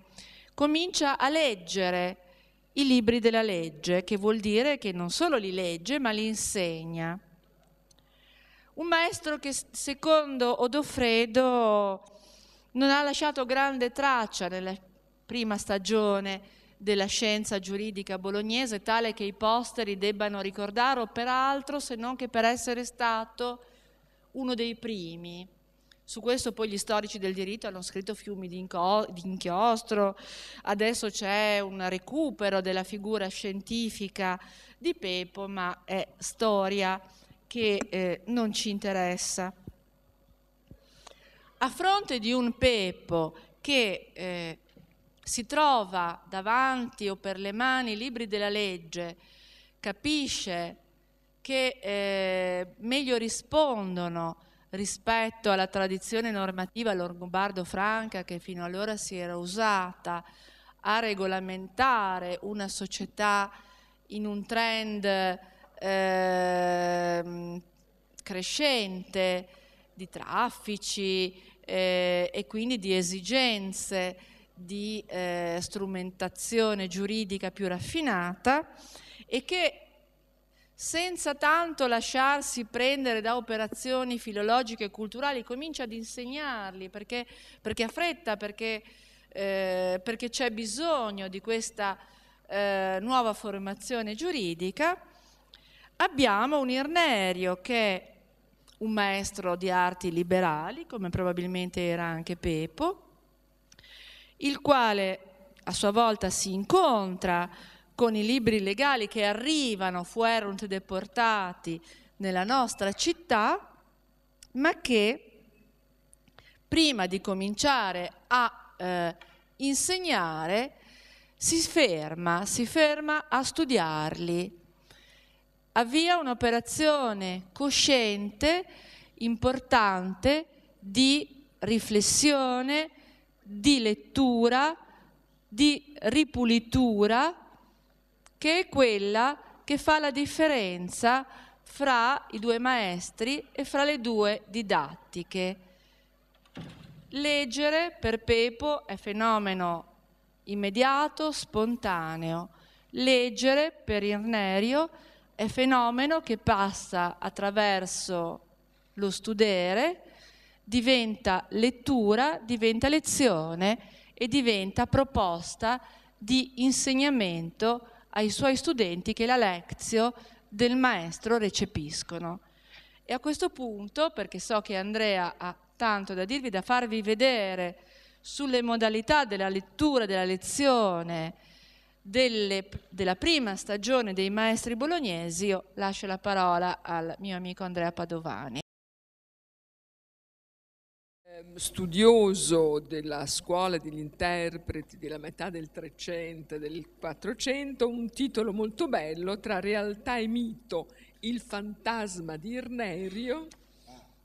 comincia a leggere i libri della legge, che vuol dire che non solo li legge, ma li insegna. Un maestro che secondo Odofredo non ha lasciato grande traccia nella prima stagione della scienza giuridica bolognese tale che i posteri debbano ricordarlo peraltro se non che per essere stato uno dei primi. Su questo poi gli storici del diritto hanno scritto fiumi di, inchiostro, adesso c'è un recupero della figura scientifica di Pepo, ma è storia che eh, non ci interessa. A fronte di un Pepo che eh, si trova davanti o per le mani i libri della legge, capisce che eh, meglio rispondono rispetto alla tradizione normativa longobardo-franca che fino allora si era usata a regolamentare una società in un trend eh, crescente di traffici eh, e quindi di esigenze di eh, strumentazione giuridica più raffinata e che senza tanto lasciarsi prendere da operazioni filologiche e culturali comincia ad insegnarli perché, perché ha fretta, perché, eh, perché, c'è bisogno di questa eh, nuova formazione giuridica. Abbiamo un Irnerio che è un maestro di arti liberali, come probabilmente era anche Pepo, il quale a sua volta si incontra con i libri legali che arrivano, fuerunt deportati nella nostra città, ma che prima di cominciare a eh, insegnare si ferma, si ferma a studiarli, avvia un'operazione cosciente importante di riflessione, di lettura, di ripulitura, che è quella che fa la differenza fra i due maestri e fra le due didattiche. Leggere per Pepo è fenomeno immediato, spontaneo. Leggere per Irnerio è fenomeno che passa attraverso lo studere, diventa lettura, diventa lezione e diventa proposta di insegnamento ai suoi studenti che la lezio del maestro recepiscono. E a questo punto, perché so che Andrea ha tanto da dirvi, da farvi vedere sulle modalità della lettura, della lezione, delle, della prima stagione dei maestri bolognesi, io lascio la parola al mio amico Andrea Padovani. Ehm, studioso della scuola degli interpreti della metà del 300 e del 400, un titolo molto bello tra realtà e mito, Il fantasma di Irnerio.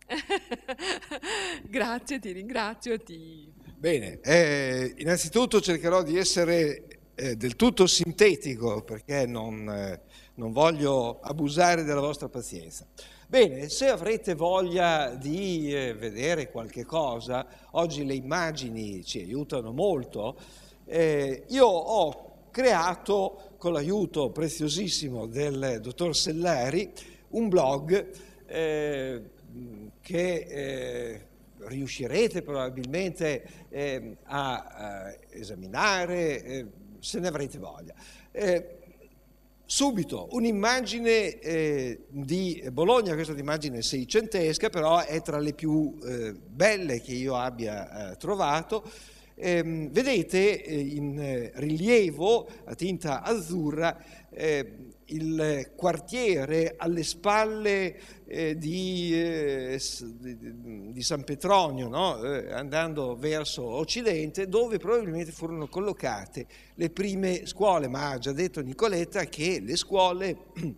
<laughs> Grazie, ti ringrazio. Ti... Bene, eh, innanzitutto cercherò di essere eh, del tutto sintetico perché non, eh, non voglio abusare della vostra pazienza. Bene, se avrete voglia di eh, vedere qualche cosa, oggi le immagini ci aiutano molto, eh, io ho creato, con l'aiuto preziosissimo del dottor Selleri, un blog eh, che eh, riuscirete probabilmente eh, a, a, esaminare eh, se ne avrete voglia subito un'immagine eh, di Bologna, questa è un'immagine seicentesca, però è tra le più eh, belle che io abbia eh, trovato. Ehm, vedete eh, in eh, rilievo a tinta azzurra eh, il quartiere alle spalle eh, di, eh, di, di, San Petronio, no? eh, andando verso occidente, dove probabilmente furono collocate le prime scuole, ma ha già detto Nicoletta che le scuole <clears throat>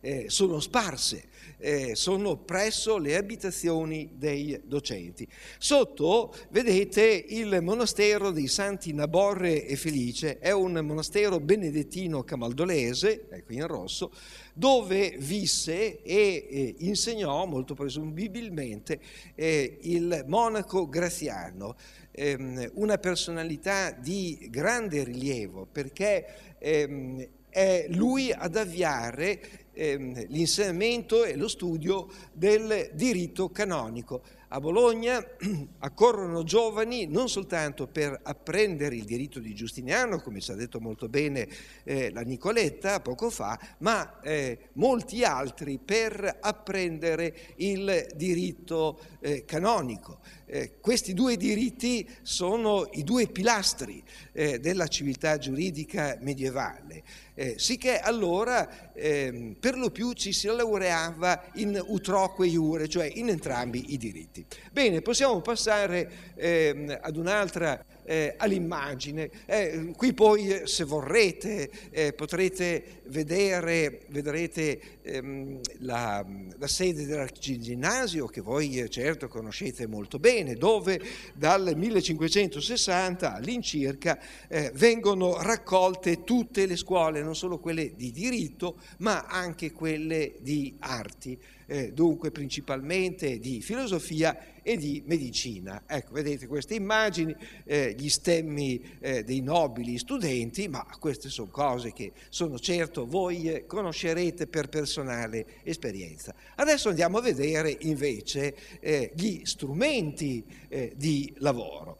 eh, sono sparse eh, sono presso le abitazioni dei docenti. Sotto vedete il monastero dei Santi Naborre e Felice, è un monastero benedettino camaldolese, ecco in rosso, dove visse e eh, insegnò molto presumibilmente eh, il monaco Graziano, ehm, una personalità di grande rilievo perché ehm, è lui ad avviare ehm, l'insegnamento e lo studio del diritto canonico. A Bologna <clears throat> accorrono giovani non soltanto per apprendere il diritto di Giustiniano, come ci ha detto molto bene eh, la Nicoletta poco fa, ma eh, molti altri per apprendere il diritto eh, canonico. Eh, questi due diritti sono i due pilastri eh, della civiltà giuridica medievale, eh, sicché allora ehm, per lo più ci si laureava in utroque iure, cioè in entrambi i diritti. Bene, possiamo passare ehm, ad un'altra eh, all'immagine. Eh, qui poi, eh, se vorrete, eh, potrete vedere, vedrete ehm, la, la, sede dell'arciginnasio, che voi eh, certo conoscete molto bene, dove dal 1560 all'incirca eh, vengono raccolte tutte le scuole, non solo quelle di diritto, ma anche quelle di arti eh, dunque principalmente di filosofia e di medicina. Ecco, vedete queste immagini, eh, gli stemmi eh, dei nobili studenti, ma queste sono cose che sono certo voi eh, conoscerete per personale esperienza. Adesso andiamo a vedere invece eh, gli strumenti eh, di lavoro.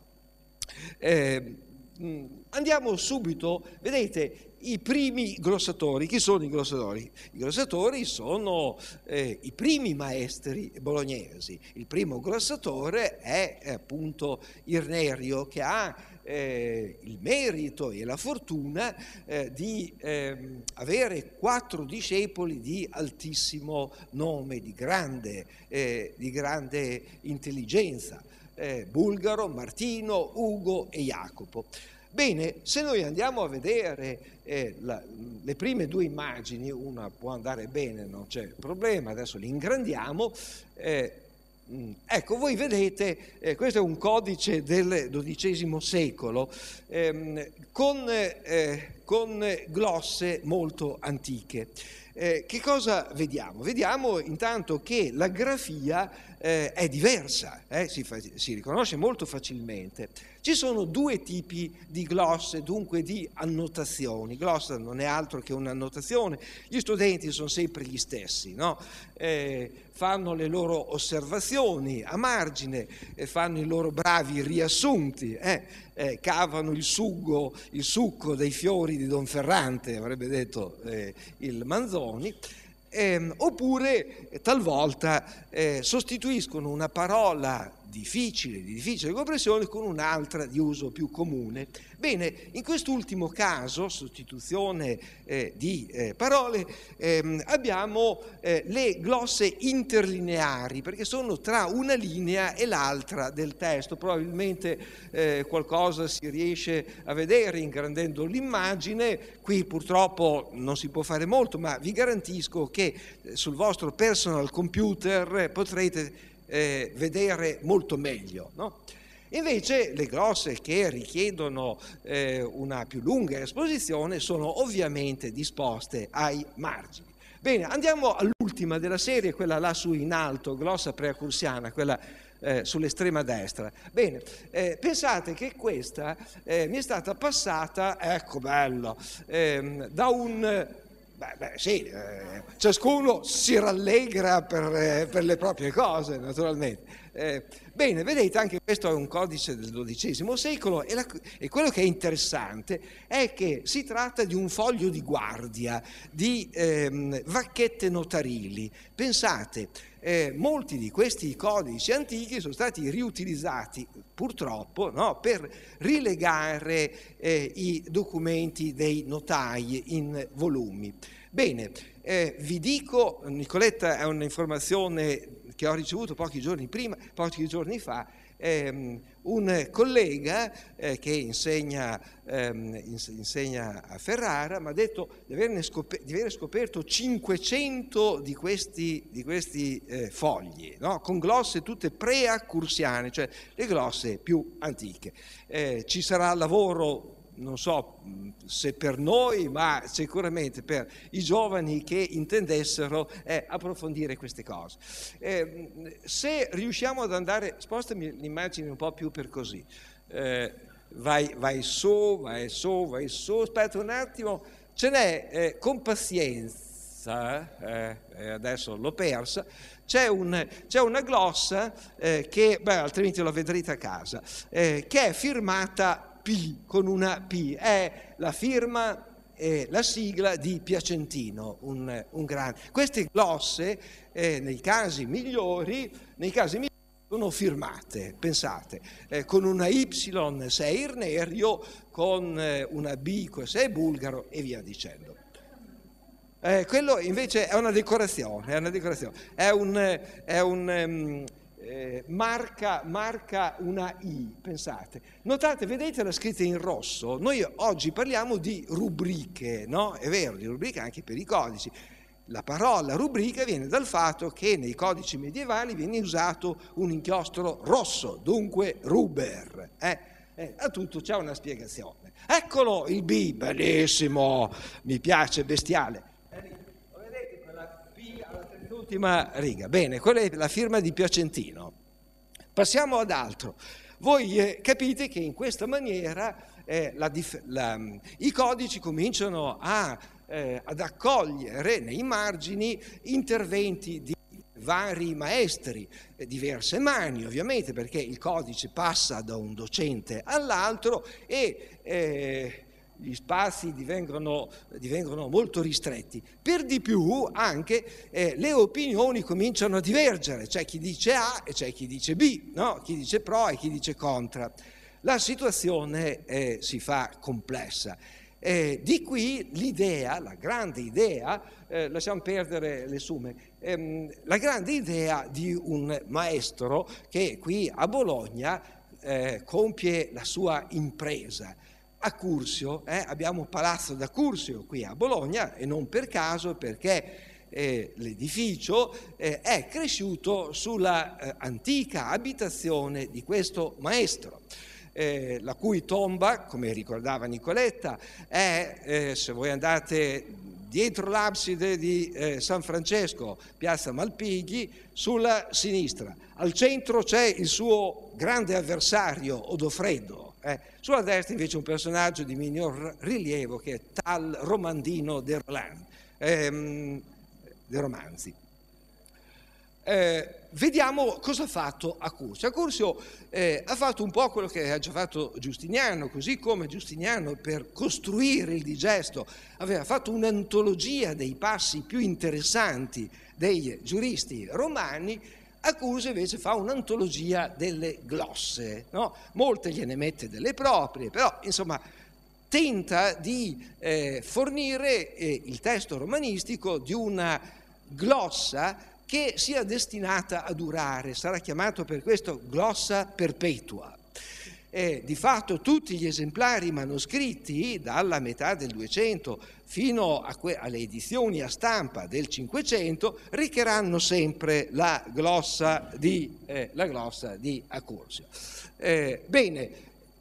Ehm, andiamo subito, vedete, i primi grossatori. Chi sono i grossatori? I grossatori sono eh, i primi maestri bolognesi. Il primo grossatore è eh, appunto Irnerio che ha eh, il merito e la fortuna eh, di ehm, avere quattro discepoli di altissimo nome, di grande, eh, di grande intelligenza. Eh, Bulgaro, Martino, Ugo e Jacopo. Bene, se noi andiamo a vedere eh, la, le prime due immagini, una può andare bene, non c'è problema, adesso li ingrandiamo, eh, mm, Ecco, voi vedete, eh, questo è un codice del XII secolo, ehm, con eh, con glosse molto antiche. Eh, che cosa vediamo? Vediamo intanto che la grafia eh, è diversa, eh, si, fa, si, riconosce molto facilmente. Ci sono due tipi di glosse, dunque di annotazioni. Glossa non è altro che un'annotazione. Gli studenti sono sempre gli stessi, no? Eh, fanno le loro osservazioni a margine, eh, fanno i loro bravi riassunti. Eh eh, cavano il, sugo, il, succo dei fiori di Don Ferrante, avrebbe detto eh, il Manzoni, ehm, eh, oppure talvolta eh, sostituiscono una parola difficile, di difficile compressione, con un'altra di uso più comune. Bene, in quest'ultimo caso, sostituzione eh, di eh, parole, ehm, abbiamo eh, le glosse interlineari, perché sono tra una linea e l'altra del testo. Probabilmente eh, qualcosa si riesce a vedere ingrandendo l'immagine, qui purtroppo non si può fare molto, ma vi garantisco che eh, sul vostro personal computer potrete eh, vedere molto meglio. No? Invece le grosse che richiedono eh, una più lunga esposizione sono ovviamente disposte ai margini. Bene, andiamo all'ultima della serie, quella là su in alto, glossa preacursiana, quella eh, sull'estrema destra. Bene, eh, pensate che questa eh, mi è stata passata, ecco bello, ehm, da un Beh, beh sì, eh, ciascuno si rallegra per, eh, per le proprie cose, naturalmente. Eh, bene, vedete, anche questo è un codice del XII secolo e, la, e, quello che è interessante è che si tratta di un foglio di guardia, di ehm, vacchette notarili. Pensate, eh, molti di questi codici antichi sono stati riutilizzati purtroppo no, per rilegare eh, i documenti dei notai in volumi. Bene, eh, vi dico, Nicoletta è un'informazione che ho ricevuto pochi giorni prima, pochi giorni fa, ehm, un collega eh, che insegna, ehm, insegna, a Ferrara mi ha detto di, averne scoperto, di aver scoperto 500 di questi, di questi eh, fogli, no? con glosse tutte preacursiane, cioè le glosse più antiche. Eh, ci sarà lavoro non so se per noi, ma sicuramente per i giovani che intendessero eh, approfondire queste cose. Eh, se riusciamo ad andare, spostami l'immagine un po' più per così, eh, vai, vai su, vai su, vai su, aspetta un attimo, ce n'è eh, con pazienza, eh, eh, adesso l'ho persa, c'è, un, c'è, una glossa che, beh, altrimenti la vedrete a casa, che è firmata P con una P, è la firma e la sigla di Piacentino, un, un grande. Queste glosse, eh, nei casi migliori, nei casi migliori sono firmate, pensate, eh, con una Y se è irnerio, con eh, una B se è bulgaro e via dicendo. Eh, quello invece è una decorazione, è una decorazione, è un, è un um, eh, marca, marca una I, pensate. Notate, vedete la scritta in rosso? Noi oggi parliamo di rubriche, no? È vero, di rubriche anche per i codici. La parola rubrica viene dal fatto che nei codici medievali viene usato un inchiostro rosso, dunque ruber. Eh? Eh, a tutto c'è una spiegazione. Eccolo il B, bellissimo, mi piace, bestiale ultima riga. Bene, quella è la firma di Piacentino. Passiamo ad altro. Voi eh, capite che in questa maniera eh, la, la, i codici cominciano a, eh, ad accogliere nei margini interventi di vari maestri, eh, diverse mani ovviamente, perché il codice passa da un docente all'altro e eh, gli spazi divengono, divengono molto ristretti. Per di più anche eh, le opinioni cominciano a divergere, c'è chi dice A e c'è chi dice B, no? chi dice pro e chi dice contra. La situazione eh, si fa complessa. Eh, di qui l'idea, la grande idea, eh, lasciamo perdere le sume, ehm, la grande idea di un maestro che qui a Bologna eh, compie la sua impresa a Cursio, eh, abbiamo Palazzo da Cursio qui a Bologna e non per caso perché eh, l'edificio eh, è cresciuto sulla eh, antica abitazione di questo maestro. Eh, la cui tomba, come ricordava Nicoletta, è, eh, se voi andate dietro l'abside di eh, San Francesco, piazza Malpighi, sulla sinistra. Al centro c'è il suo grande avversario Odofredo, eh. Sulla destra invece un personaggio di minor rilievo che è tal Romandino de Roland, ehm, de Romanzi. Eh, vediamo cosa ha fatto a Accursio. Accursio eh, ha fatto un po' quello che ha già fatto Giustiniano, così come Giustiniano per costruire il digesto aveva fatto un'antologia dei passi più interessanti dei giuristi romani Accuso invece fa un'antologia delle glosse, no? molte gliene mette delle proprie, però insomma tenta di eh, fornire eh, il testo romanistico di una glossa che sia destinata a durare, sarà chiamato per questo glossa perpetua. E di fatto tutti gli esemplari manoscritti dalla metà del 200 fino que- alle edizioni a stampa del 500 recheranno sempre la glossa di, eh, la glossa di Accursio. Eh, bene,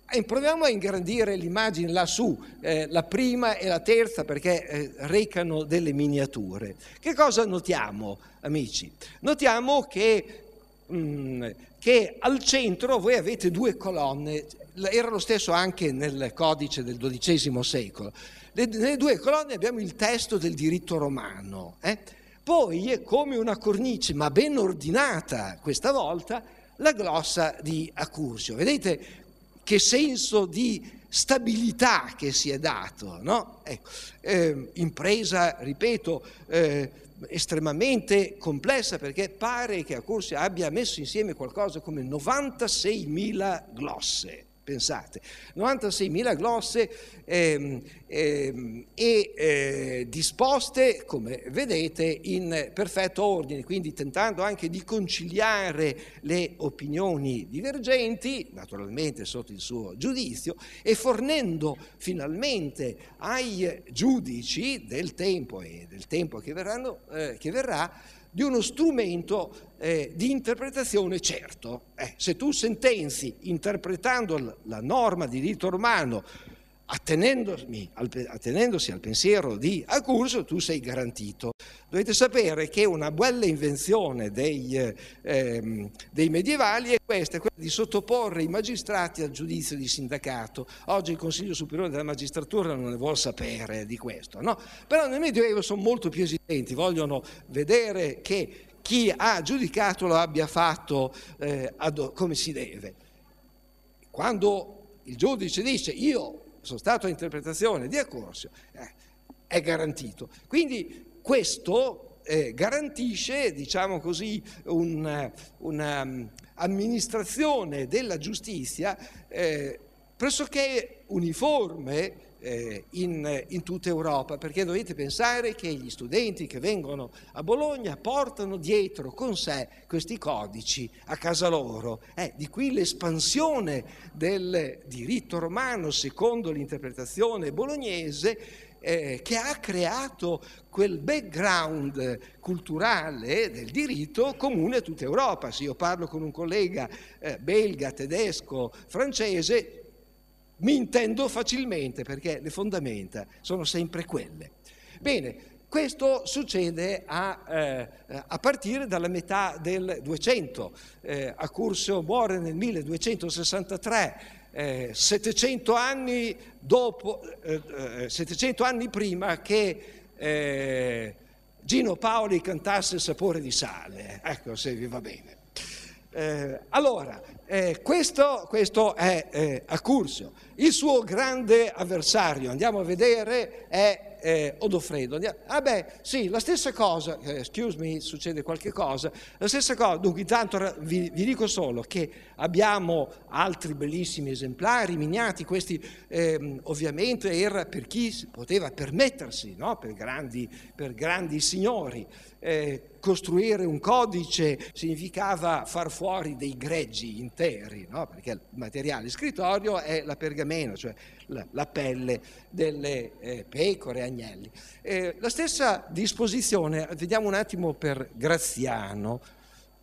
eh, proviamo a ingrandire l'immagine lassù, eh, la prima e la terza perché eh, recano delle miniature. Che cosa notiamo, amici? Notiamo che mh, mm, che al centro voi avete due colonne, era lo stesso anche nel codice del XII secolo. Nelle due colonne abbiamo il testo del diritto romano. Eh? Poi è come una cornice, ma ben ordinata questa volta, la glossa di Accursio. Vedete che senso di stabilità che si è dato, no? ecco, eh, impresa, ripeto, eh, estremamente complessa perché pare che a corsi abbia messo insieme qualcosa come 96.000 glosse Pensate, 96.000 glosse ehm, ehm, e eh, eh, eh, disposte, come vedete, in perfetto ordine, quindi tentando anche di conciliare le opinioni divergenti, naturalmente sotto il suo giudizio, e fornendo finalmente ai giudici del tempo e del tempo che, verranno, eh, che verrà di uno strumento eh, di interpretazione certo. Eh, se tu sentenzi interpretando la norma di diritto romano attenendosi al pensiero di Accurso, tu sei garantito. Dovete sapere che una bella invenzione dei, ehm, dei medievali è questa, quella di sottoporre i magistrati al giudizio di sindacato. Oggi il Consiglio Superiore della Magistratura non ne vuole sapere di questo, no? Però nel Medioevo sono molto più esigenti, vogliono vedere che chi ha giudicato lo abbia fatto eh, come si deve. Quando il giudice dice io sono stato a interpretazione di accorsio, eh, è garantito. Quindi questo eh, garantisce, diciamo così, un'amministrazione mm, um, della giustizia eh, pressoché uniforme eh, in, eh, in tutta Europa, perché dovete pensare che gli studenti che vengono a Bologna portano dietro con sé questi codici a casa loro. Eh, di qui l'espansione del diritto romano secondo l'interpretazione bolognese eh, che ha creato quel background culturale del diritto comune a tutta Europa. Se io parlo con un collega eh, belga, tedesco, francese, mi intendo facilmente perché le fondamenta sono sempre quelle. Bene, questo succede a, eh, a, partire dalla metà del 200. Eh, Accursio muore nel 1263, eh, 700, anni dopo, 700, eh, eh, anni prima che eh, Gino Paoli cantasse Il sapore di sale. Ecco, se vi va bene. Eh, allora, eh, questo, questo, è eh, Accurso. Il suo grande avversario, andiamo a vedere, è eh, Odofredo. Andiamo, ah beh, sì, la stessa cosa, eh, excuse me, succede qualche cosa, la stessa cosa, dunque intanto vi, vi dico solo che abbiamo altri bellissimi esemplari, miniati, questi ehm, ovviamente era per chi poteva permettersi, no? per, grandi, per grandi signori eh, costruire un codice significava far fuori dei greggi interi, no? perché il materiale scrittorio è la pergamena, cioè la, la pelle delle eh, pecore, agnelli. Eh, la stessa disposizione, vediamo un attimo per Graziano,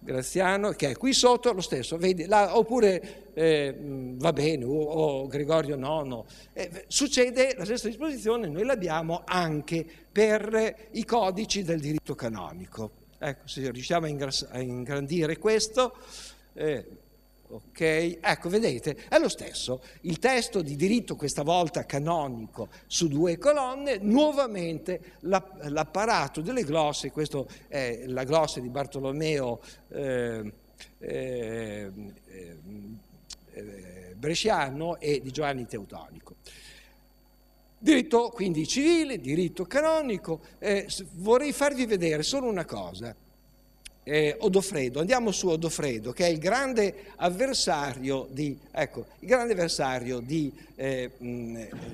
Graziano, che è qui sotto, lo stesso, vedi, là, oppure eh, va bene, o, o Gregorio IX. Eh, succede la stessa disposizione, noi l'abbiamo anche per i codici del diritto canonico. Ecco, se riusciamo a, ingrandire questo, eh, Ok? Ecco, vedete, è lo stesso. Il testo di diritto, questa volta canonico, su due colonne, nuovamente l'apparato delle glosse, questa è la glossa di Bartolomeo eh, eh, eh, Bresciano e di Giovanni Teutonico. Diritto quindi civile, diritto canonico. Eh, vorrei farvi vedere solo una cosa eh, Odofredo, andiamo su Odofredo, che è il grande avversario di, ecco, grande avversario di, eh,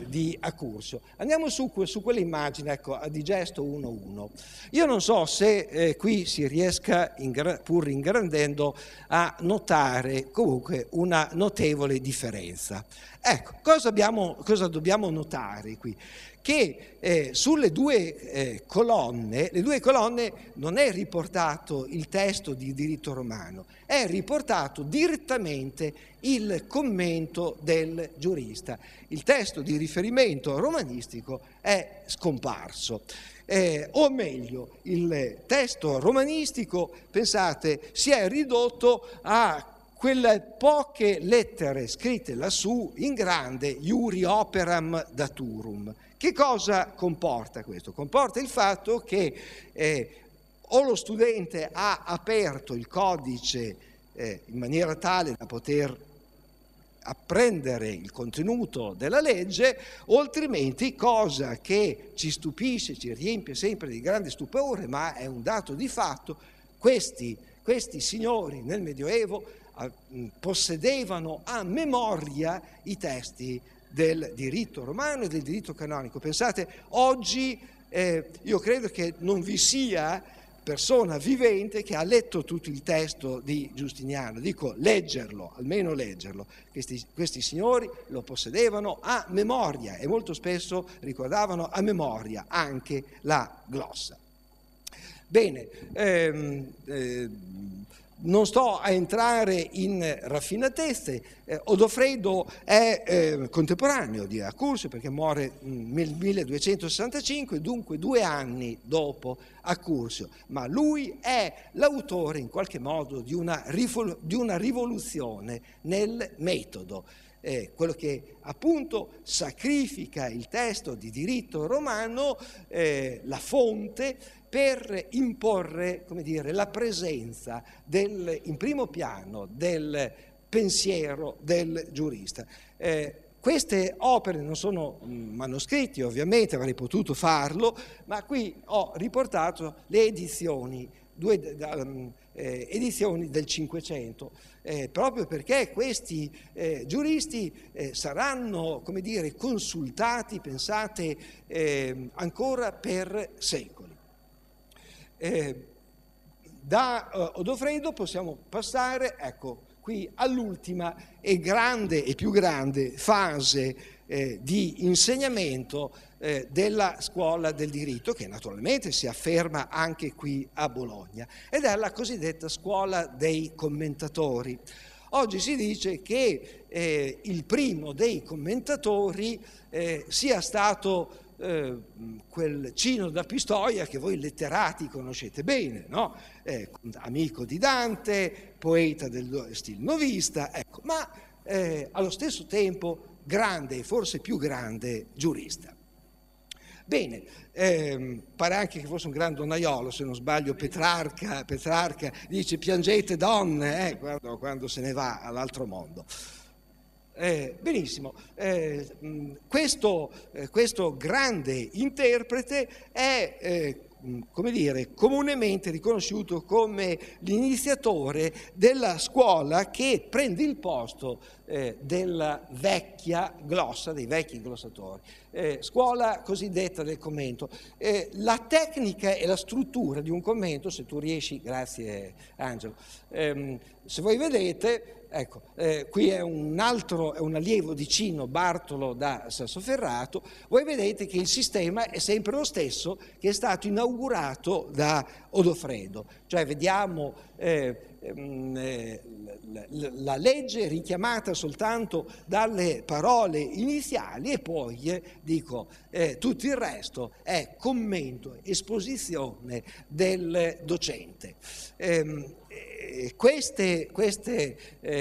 di Accursio. Andiamo su, su quell'immagine, ecco, a digesto 1-1. Io non so se eh, qui si riesca, in, pur ingrandendo, a notare comunque una notevole differenza. Ecco, cosa, abbiamo, cosa dobbiamo notare qui? che eh, sulle due eh, colonne, le due colonne non è riportato il testo di diritto romano, è riportato direttamente il commento del giurista. Il testo di riferimento romanistico è scomparso. Eh, o meglio, il testo romanistico, pensate, si è ridotto a quelle poche lettere scritte lassù in grande Iuri Operam Daturum, che cosa comporta questo? Comporta il fatto che eh, o lo studente ha aperto il codice eh, in maniera tale da poter apprendere il contenuto della legge, o altrimenti cosa che ci stupisce, ci riempie sempre di grande stupore, ma è un dato di fatto, questi, questi signori nel Medioevo ah, possedevano a memoria i testi del diritto romano e del diritto canonico. Pensate, oggi eh, io credo che non vi sia persona vivente che ha letto tutto il testo di Giustiniano, dico leggerlo, almeno leggerlo. Questi, questi, signori lo possedevano a memoria e molto spesso ricordavano a memoria anche la glossa. Bene, ehm, eh, non sto a entrare in raffinatezze, eh, Odofredo è eh, contemporaneo di Accurso perché muore mm, nel 1265, dunque due anni dopo Accurso, ma lui è l'autore in qualche modo di una, rivol- di una rivoluzione nel metodo. Eh, quello che appunto sacrifica il testo di diritto romano, eh, la fonte, per imporre dire, la presenza del, in primo piano del pensiero del giurista. Eh, queste opere non sono mm, manoscritti, ovviamente avrei potuto farlo, ma qui ho riportato le edizioni, due mm, eh, edizioni del Cinquecento, eh, proprio perché questi eh, giuristi eh, saranno, come dire, consultati, pensate, ehm, ancora per secoli. Eh, da uh, Odofredo possiamo passare, ecco, qui all'ultima e grande e più grande fase eh, di insegnamento eh, della scuola del diritto, che naturalmente si afferma anche qui a Bologna, ed è la cosiddetta scuola dei commentatori. Oggi si dice che eh, il primo dei commentatori eh, sia stato eh, quel Cino da Pistoia che voi letterati conoscete bene, no? eh, amico di Dante, poeta del stile novista, ecco, ma eh, allo stesso tempo grande e forse più grande giurista. Bene, ehm, pare anche che fosse un gran donnaiolo, se non sbaglio, Petrarca, Petrarca dice piangete donne eh, quando, quando se ne va all'altro mondo. Eh, benissimo, eh, mm, questo, eh, questo, grande interprete è eh, mm, come dire, comunemente riconosciuto come l'iniziatore della scuola che prende il posto eh, della vecchia glossa, dei vecchi glossatori, eh, scuola cosiddetta del commento. Eh, la tecnica e la struttura di un commento, se tu riesci, grazie Angelo, ehm, se voi vedete, ecco, eh, qui è un altro, è un allievo di Cino, Bartolo da Sassoferrato, voi vedete che il sistema è sempre lo stesso che è stato inaugurato da Odofredo, cioè vediamo eh, Ehm, eh, la legge richiamata soltanto dalle parole iniziali e poi, eh, dico, eh, tutto il resto è commento, esposizione del docente. Ehm, queste, queste,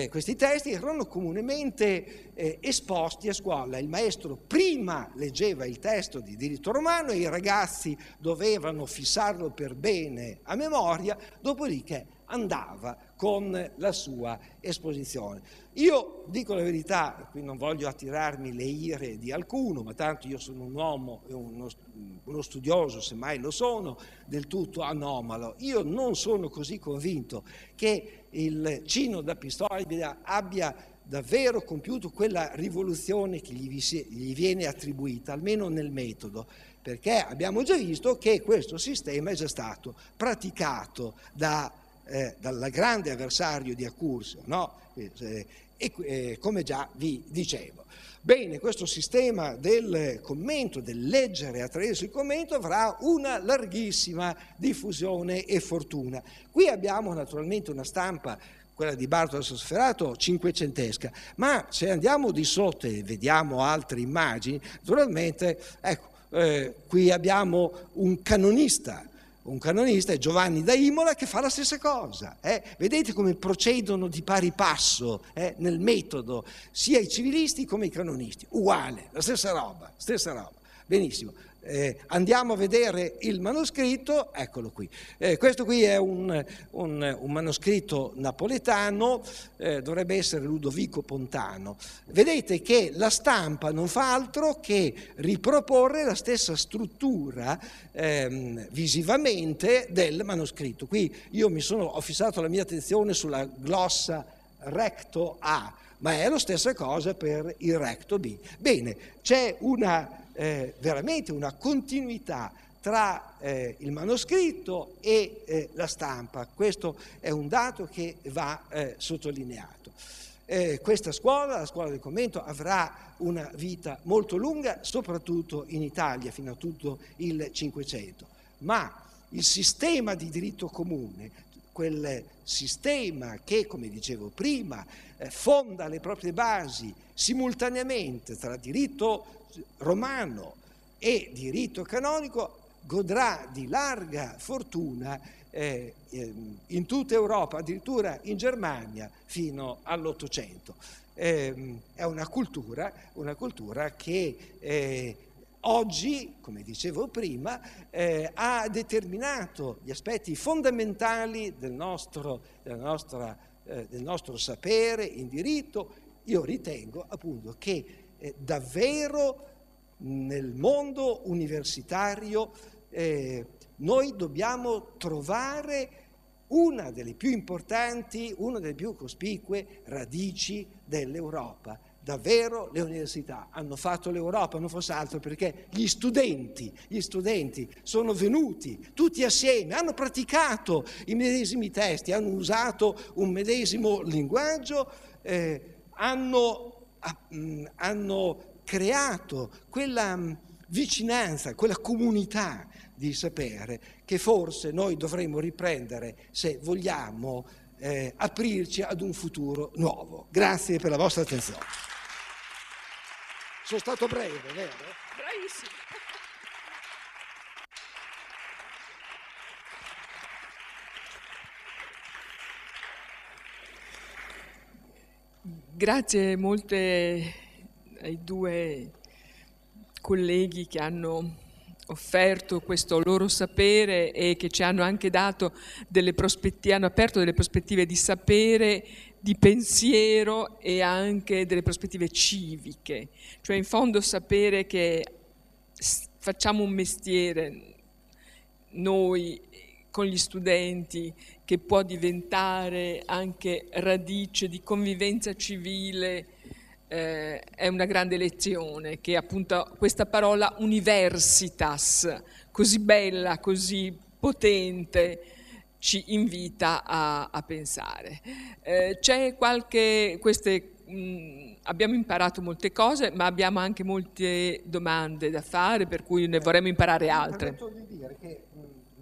questi testi erano comunemente esposti a scuola. Il maestro prima leggeva il testo di diritto romano e i ragazzi dovevano fissarlo per bene a memoria, dopodiché andava con la sua esposizione. Io dico la verità, qui non voglio attirarmi le ire di alcuno, ma tanto io sono un uomo, uno, studioso, semmai lo sono, del tutto anomalo. Io non sono così convinto che il Cino da Pistoia abbia davvero compiuto quella rivoluzione che gli viene attribuita, almeno nel metodo perché abbiamo già visto che questo sistema è già stato praticato da eh, dal grande avversario di Accursio, no? Eh, e, eh, come già vi dicevo. Bene, questo sistema del commento, del leggere attraverso il commento, avrà una larghissima diffusione e fortuna. Qui abbiamo naturalmente una stampa quella di Bartolo Sferato, cinquecentesca, ma se andiamo di sotto e vediamo altre immagini, naturalmente, ecco, eh, qui abbiamo un canonista un canonista, è Giovanni da Imola che fa la stessa cosa. Eh? Vedete come procedono di pari passo eh? nel metodo sia i civilisti come i canonisti, uguale, la stessa roba, stessa roba. Benissimo. Eh, andiamo a vedere il manoscritto, eccolo qui. Eh, questo qui è un, un, un manoscritto napoletano, eh, dovrebbe essere Ludovico Pontano. Vedete che la stampa non fa altro che riproporre la stessa struttura ehm, visivamente del manoscritto. Qui io mi sono, ho fissato la mia attenzione sulla glossa recto A, ma è la stessa cosa per il recto B. Bene, c'è una eh, veramente una continuità tra eh, il manoscritto e eh, la stampa. Questo è un dato che va eh, sottolineato. Eh, questa scuola, la scuola del commento, avrà una vita molto lunga, soprattutto in Italia, fino a tutto il Cinquecento. Ma il sistema di diritto comune quel sistema che, come dicevo prima, eh, fonda le proprie basi simultaneamente tra diritto romano e diritto canonico, godrà di larga fortuna eh, ehm, in tutta Europa, addirittura in Germania fino all'Ottocento. Ehm, è una cultura, una cultura che eh, oggi, come dicevo prima, eh, ha determinato gli aspetti fondamentali del nostro, nostra, eh, del nostro, sapere in diritto. Io ritengo appunto che eh, davvero nel mondo universitario eh, noi dobbiamo trovare una delle più importanti, una delle più cospicue radici dell'Europa, davvero le università hanno fatto l'Europa, non fosse altro perché gli studenti, gli studenti sono venuti tutti assieme, hanno praticato i medesimi testi, hanno usato un medesimo linguaggio, eh, hanno, ah, mm, hanno, creato quella mm, vicinanza, quella comunità di sapere che forse noi dovremmo riprendere se vogliamo eh, aprirci ad un futuro nuovo. Grazie per la vostra attenzione. Sono stato breve, vero? Bravissimo. Grazie molte ai due colleghi che hanno offerto questo loro sapere e che ci hanno anche dato delle prospettive, hanno aperto delle prospettive di sapere di pensiero e anche delle prospettive civiche, cioè in fondo sapere che facciamo un mestiere noi con gli studenti che può diventare anche radice di convivenza civile eh, è una grande lezione che appunto questa parola universitas così bella, così potente ci invita a, a pensare. Eh, c'è qualche, queste, mh, mm, abbiamo imparato molte cose, ma abbiamo anche molte domande da fare, per cui ne vorremmo imparare altre. Mi di dire che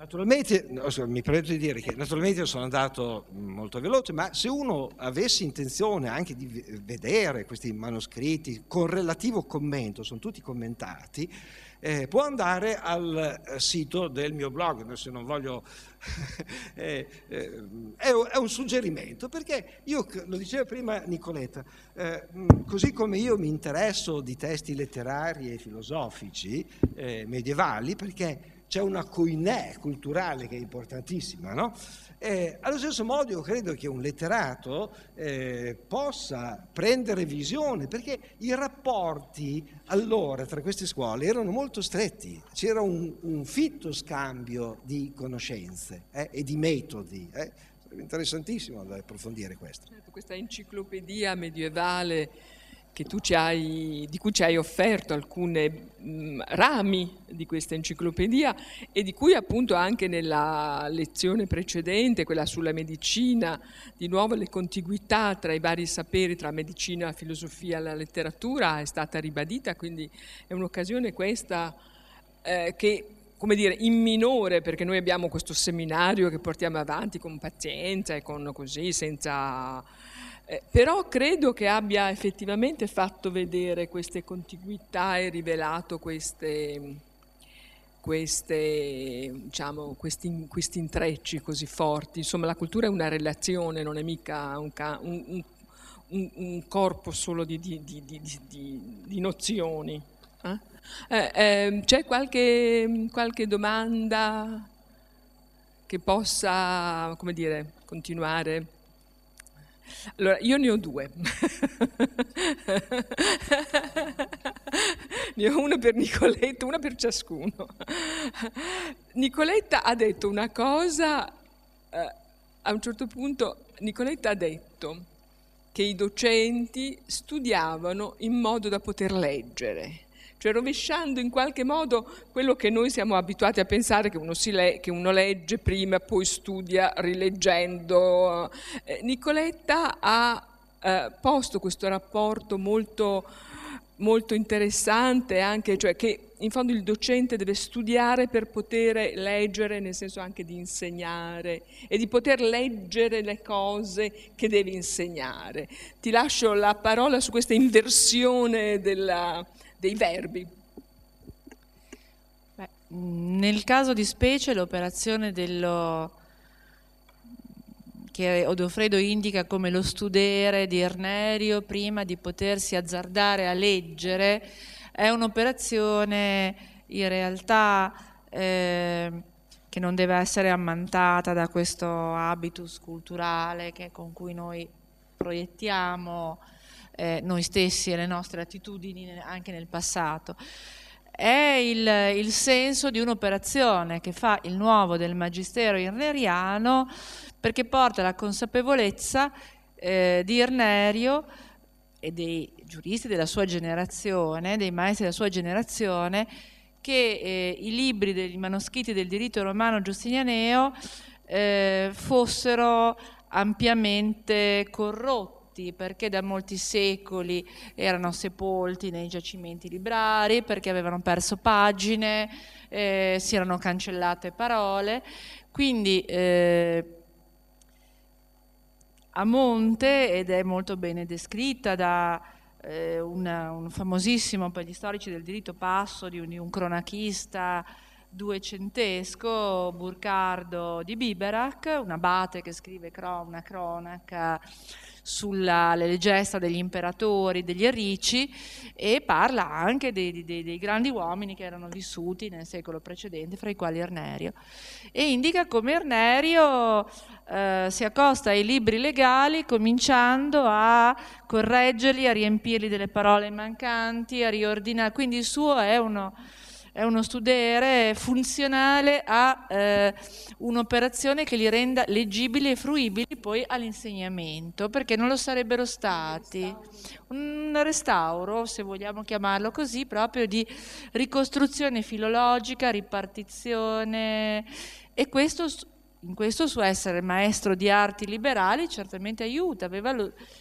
Naturalmente, mi permetto di dire che naturalmente sono andato mm, molto veloce, ma se uno avesse intenzione anche di vedere questi manoscritti con relativo commento, sono tutti commentati, eh, può andare al eh, sito del mio blog, se non voglio... <laughs> eh, eh, è, un suggerimento, perché io, lo diceva prima Nicoletta, eh, mm, così come io mi interesso di testi letterari e filosofici eh, medievali, perché c'è una coinè culturale che è importantissima. No? Eh, allo stesso modo io credo che un letterato eh, possa prendere visione, perché i rapporti allora tra queste scuole erano molto stretti, c'era un, un fitto scambio di conoscenze eh, e di metodi. Eh. Sarebbe interessantissimo da approfondire questo. Certo, questa enciclopedia medievale hai, di cui ci hai offerto alcune mh, mm, rami di questa enciclopedia e di cui appunto anche nella lezione precedente, quella sulla medicina, di nuovo le contiguità tra i vari saperi, tra medicina, filosofia e la letteratura è stata ribadita, quindi è un'occasione questa eh, che come dire, in minore, perché noi abbiamo questo seminario che portiamo avanti con pazienza e con così, senza eh, però credo che abbia effettivamente fatto vedere queste contiguità e rivelato queste, queste, diciamo, questi, questi, intrecci così forti. Insomma, la cultura è una relazione, non è mica un, un, un, un corpo solo di, di, di, di nozioni. Eh? Eh, ehm, c'è qualche, qualche domanda che possa, come dire, continuare? Allora, io ne ho due. ne ho una per Nicoletta, una per ciascuno. Nicoletta ha detto una cosa, eh, a un certo punto Nicoletta ha detto che i docenti studiavano in modo da poter leggere cioè rovesciando in qualche modo quello che noi siamo abituati a pensare che uno, le- che uno legge prima, poi studia rileggendo. Eh, Nicoletta ha eh, posto questo rapporto molto, molto interessante, anche, cioè che in fondo il docente deve studiare per poter leggere, nel senso anche di insegnare e di poter leggere le cose che deve insegnare. Ti lascio la parola su questa inversione della, dei verbi. Beh, nel caso di specie l'operazione dello, che Odofredo indica come lo studere di Ernerio prima di potersi azzardare a leggere, è un'operazione in realtà eh, che non deve essere ammantata da questo habitus culturale che, con cui noi proiettiamo eh, noi stessi e le nostre attitudini anche nel passato. È il, il senso di un'operazione che fa il nuovo del magistero irneriano perché porta la consapevolezza eh, di Irnerio e dei giuristi della sua generazione, dei maestri della sua generazione, che eh, i libri, dei manoscritti del diritto romano giustinianeo eh, fossero ampiamente corrotti morti, perché da molti secoli erano sepolti nei giacimenti librari, perché avevano perso pagine, eh, si erano cancellate parole. Quindi eh, a monte, ed è molto bene descritta da eh, una, un famosissimo per gli storici del diritto passo di un, di un cronachista duecentesco, Burcardo di Biberac, un abate che scrive cro- una cronaca sulla gesta degli imperatori, degli ricci e parla anche dei, dei, dei, grandi uomini che erano vissuti nel secolo precedente, fra i quali Ernerio. E indica come Ernerio eh, si accosta ai libri legali cominciando a correggerli, a riempirli delle parole mancanti, a riordinare. Quindi il suo è uno è uno studere funzionale a eh, un'operazione che li renda leggibili e fruibili poi all'insegnamento, perché non lo sarebbero stati. Un restauro, se vogliamo chiamarlo così, proprio di ricostruzione filologica, ripartizione e questo in questo suo essere maestro di arti liberali certamente aiuta, aveva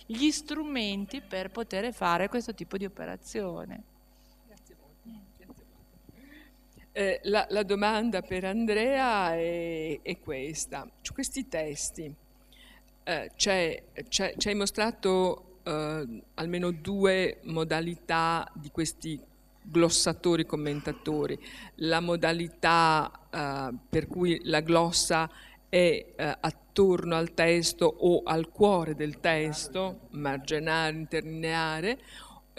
gli strumenti per poter fare questo tipo di operazione. Eh, la, la, domanda per Andrea è, è questa. Su questi testi eh, ci hai mostrato eh, almeno due modalità di questi glossatori commentatori. La modalità eh, per cui la glossa è eh, attorno al testo o al cuore del testo, marginale, interlineare,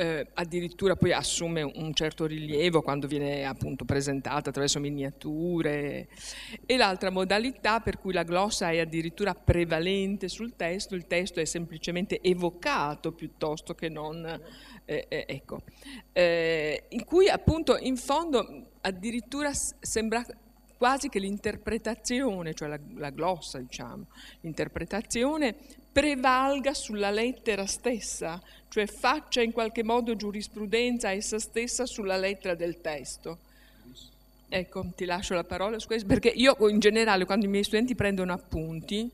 eh, addirittura poi assume un certo rilievo quando viene appunto presentata attraverso miniature e l'altra modalità per cui la glossa è addirittura prevalente sul testo, il testo è semplicemente evocato piuttosto che non eh, eh, ecco eh, in cui appunto in fondo addirittura sembra quasi che l'interpretazione, cioè la, la glossa, diciamo, l'interpretazione prevalga sulla lettera stessa, cioè faccia in qualche modo giurisprudenza essa stessa sulla lettera del testo. Ecco, ti lascio la parola su questo, perché io in generale quando i miei studenti prendono appunti,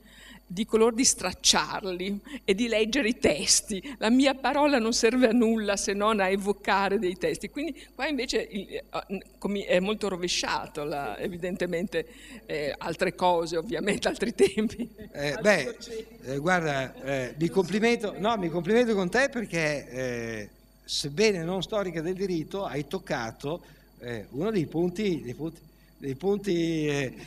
dico loro di stracciarli e di leggere i testi. La mia parola non serve a nulla se non a evocare dei testi. Quindi qua invece eh, è molto rovesciato, la, evidentemente eh, altre cose, ovviamente altri tempi. Eh, beh, eh, guarda, eh, mi complimento, no, mi complimento con te perché eh, sebbene non storica del diritto, hai toccato uno dei punti, dei punti, dei punti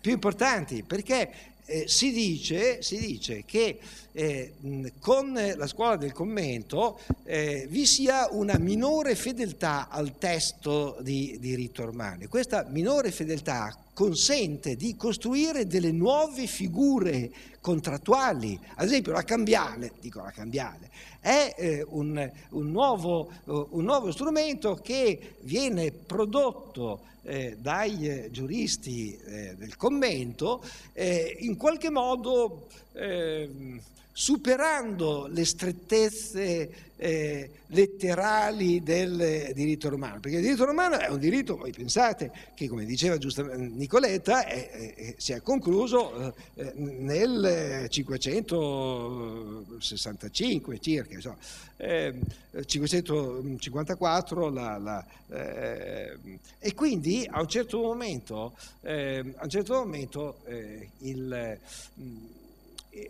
più importanti, perché eh, si, dice, si, dice, che eh, con la scuola del commento eh, vi sia una minore fedeltà al testo di, diritto romano. Questa minore fedeltà consente di costruire delle nuove figure contrattuali. Ad esempio la cambiale, dico la cambiale, è eh, un, un, nuovo, eh, un, nuovo, strumento che viene prodotto eh, dai giuristi del commento, in qualche modo ehm, superando le strettezze eh, letterali del diritto romano, perché il diritto romano è un diritto, voi pensate, che come diceva giustamente Nicoletta, è, è, si è concluso eh, eh nel 565 circa, insomma, eh, 554, la, la, eh, e quindi a un certo momento, ehm, a un certo momento eh, il... Mh, mm,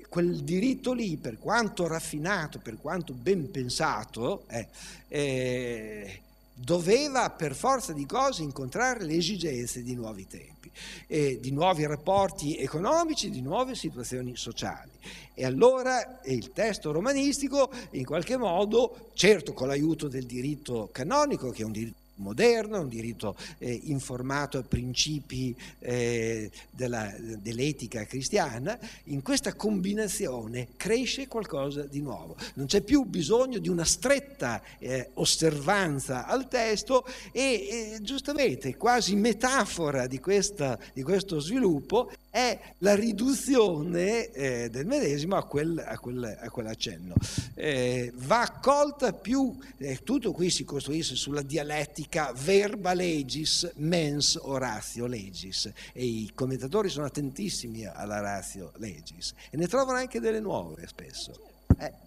quel diritto lì, per quanto raffinato, per quanto ben pensato, eh, eh, doveva per forza di cose incontrare le esigenze di nuovi tempi, eh, di nuovi rapporti economici, di nuove situazioni sociali. E allora il testo romanistico, in qualche modo, certo con l'aiuto del diritto canonico, che è un diritto moderno, un diritto eh, informato a principi eh, della, dell'etica cristiana, in questa combinazione cresce qualcosa di nuovo. Non c'è più bisogno di una stretta eh, osservanza al testo e eh, giustamente quasi metafora di, questa, di questo sviluppo è la riduzione eh, del medesimo a, quel, a, quel, a quell'accenno. Eh, va accolta più, eh, tutto qui si costruisce sulla dialettica verba legis, mens o legis, e i commentatori sono attentissimi alla ratio legis, e ne trovano anche delle nuove spesso. Eh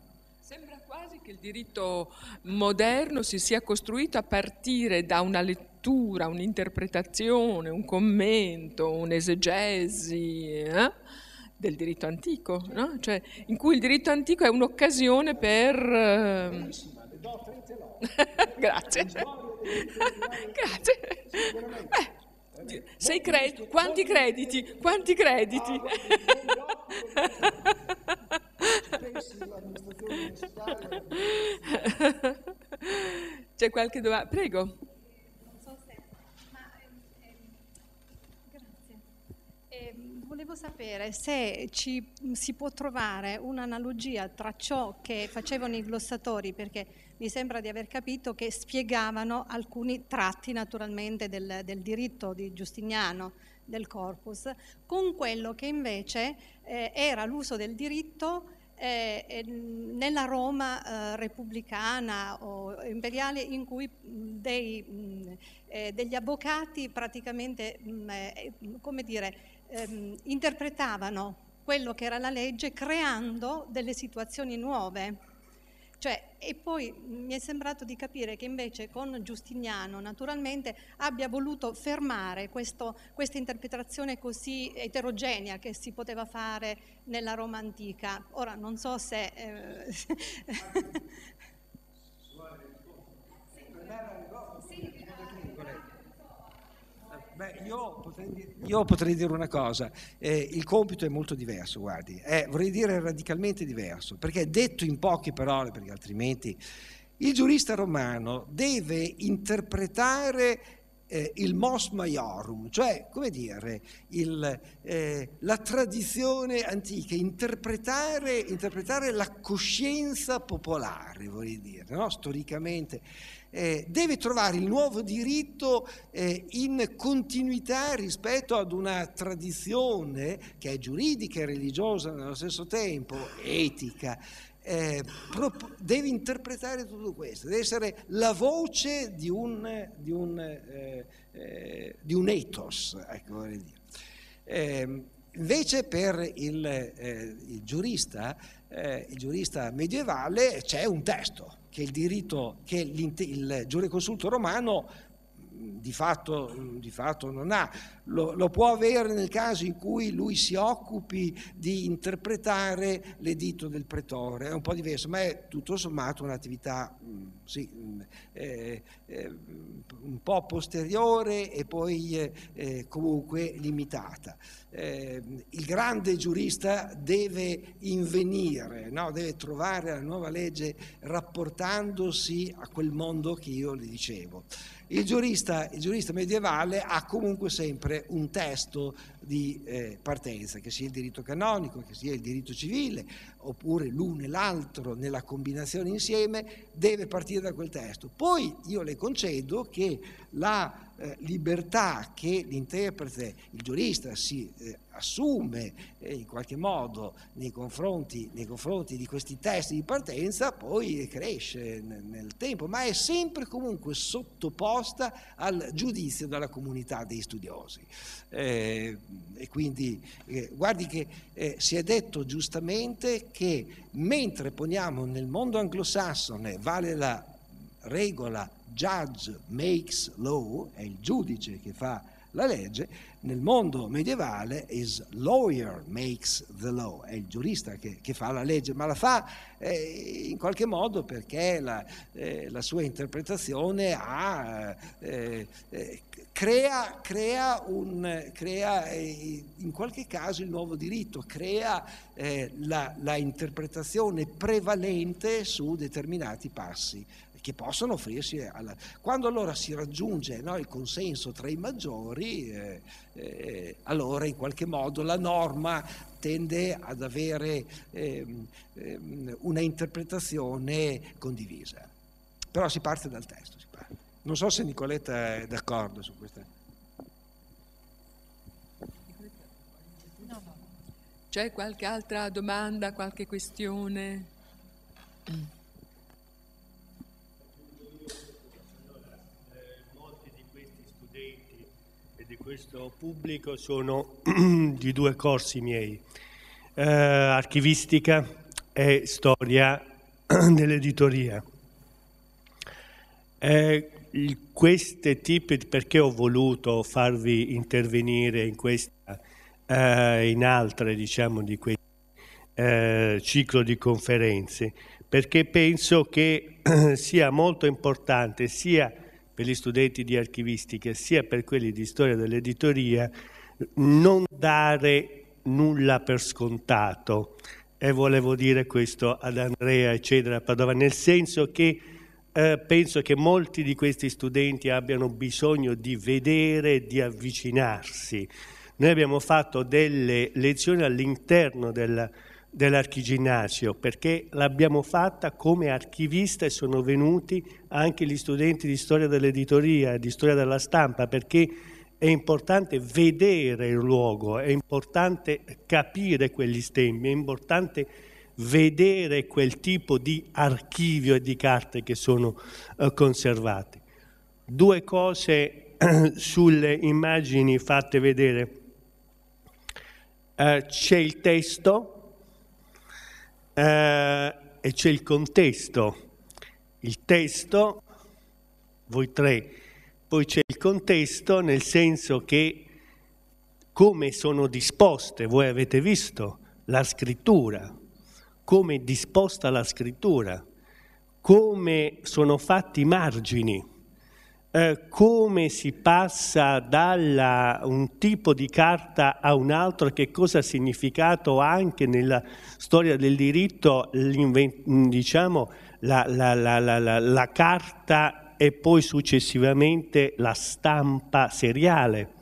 quasi che il diritto moderno si sia costruito a partire da una lettura, un'interpretazione, un commento, un'esegesi. Eh? del diritto antico, no? cioè, in cui il diritto antico è un'occasione per... Eh... <laughs> Grazie. <laughs> Grazie. sei cred... Quanti crediti? Quanti crediti? <laughs> <laughs> C'è qualche domanda? Prego. Ehm, ehm, ehm, volevo sapere se ci, si può trovare un'analogia tra ciò che facevano i glossatori, perché mi sembra di aver capito che spiegavano alcuni tratti naturalmente del, del diritto di Giustiniano, del corpus, con quello che invece eh, era l'uso del diritto eh, nella Roma eh, repubblicana o imperiale in cui dei, mh, eh, degli avvocati praticamente eh, eh, mh, come dire, ehm, interpretavano quello che era la legge creando delle situazioni nuove. Cioè, e poi mi è sembrato di capire che invece con Giustiniano naturalmente abbia voluto fermare questo, questa interpretazione così eterogenea che si poteva fare nella Roma antica. Ora non so se... Eh, <laughs> Beh, io, potrei dire, io potrei dire una cosa, eh, il compito è molto diverso, guardi, eh, vorrei dire radicalmente diverso, perché detto in poche parole, perché altrimenti il giurista romano deve interpretare eh, il mos maiorum, cioè, come dire, il, eh, la tradizione antica, interpretare, interpretare, la coscienza popolare, vorrei dire, no? storicamente eh, deve trovare il nuovo diritto eh, in continuità rispetto ad una tradizione che è giuridica e religiosa nello stesso tempo, etica. Eh, prop- deve interpretare tutto questo, deve essere la voce di un, di un, eh, eh, di un ethos, ecco, vorrei dire. Ehm, invece per il, eh, il giurista eh, il giurista medievale, c'è un testo che il diritto, che il giuriconsulto romano di fatto, di fatto non ha, lo, lo, può avere nel caso in cui lui si occupi di interpretare l'editto del pretore, è un po' diverso, ma è tutto sommato un'attività mm, sì, mm, eh, eh, un po' posteriore e poi eh, eh comunque limitata. Eh, il grande giurista deve invenire, no? deve trovare la nuova legge rapportandosi a quel mondo che io le dicevo. il giurista, il giurista medievale ha comunque sempre avere un testo di eh, partenza, che sia il diritto canonico, che sia il diritto civile, oppure l'uno e l'altro nella combinazione insieme, deve partire da quel testo. Poi io le concedo che la eh, libertà che l'interprete, il giurista si eh, assume eh, in qualche modo nei confronti, nei confronti, di questi testi di partenza poi cresce nel, nel tempo, ma è sempre comunque sottoposta al giudizio della comunità dei studiosi. Eh, e quindi eh, guardi che eh, si è detto giustamente che mentre poniamo nel mondo anglosassone vale la regola judge makes law, è il giudice che fa la legge, nel mondo medievale is lawyer makes the law, è il giurista che, che fa la legge, ma la fa eh, in qualche modo perché la, eh, la sua interpretazione ha, eh, eh crea, crea, un, crea eh, in qualche caso il nuovo diritto, crea eh, la, la interpretazione prevalente su determinati passi che possono offrirsi. Alla... Quando allora si raggiunge no, il consenso tra i maggiori, eh, eh, allora in qualche modo la norma tende ad avere ehm, ehm, una interpretazione condivisa. Però si parte dal testo. Parte. Non so se Nicoletta è d'accordo su questa. C'è qualche altra domanda, qualche questione? Mm. questo pubblico sono <clears throat> di due corsi miei, eh, archivistica e storia <clears throat> dell'editoria. Eh, queste tipi, perché ho voluto farvi intervenire in questa, eh, in altre, diciamo, di questo eh, ciclo di conferenze? Perché penso che <clears throat> sia molto importante sia per gli studenti di archivistica sia per quelli di storia dell'editoria non dare nulla per scontato e volevo dire questo ad Andrea eccetera a Padova nel senso che eh, penso che molti di questi studenti abbiano bisogno di vedere di avvicinarsi noi abbiamo fatto delle lezioni all'interno della dell'archiginnasio perché l'abbiamo fatta come archivista e sono venuti anche gli studenti di storia dell'editoria, di storia della stampa perché è importante vedere il luogo, è importante capire quegli stemmi, è importante vedere quel tipo di archivio e di carte che sono eh, conservate. Due cose <clears throat> sulle immagini fatte vedere. Eh, c'è il testo, eh, e c'è il contesto, il testo, voi tre, poi c'è il contesto nel senso che come sono disposte, voi avete visto, la scrittura, come è disposta la scrittura, come sono fatti i margini eh, come si passa da un tipo di carta a un altro, che cosa ha significato anche nella storia del diritto diciamo, la, la, la, la carta e poi successivamente la stampa seriale,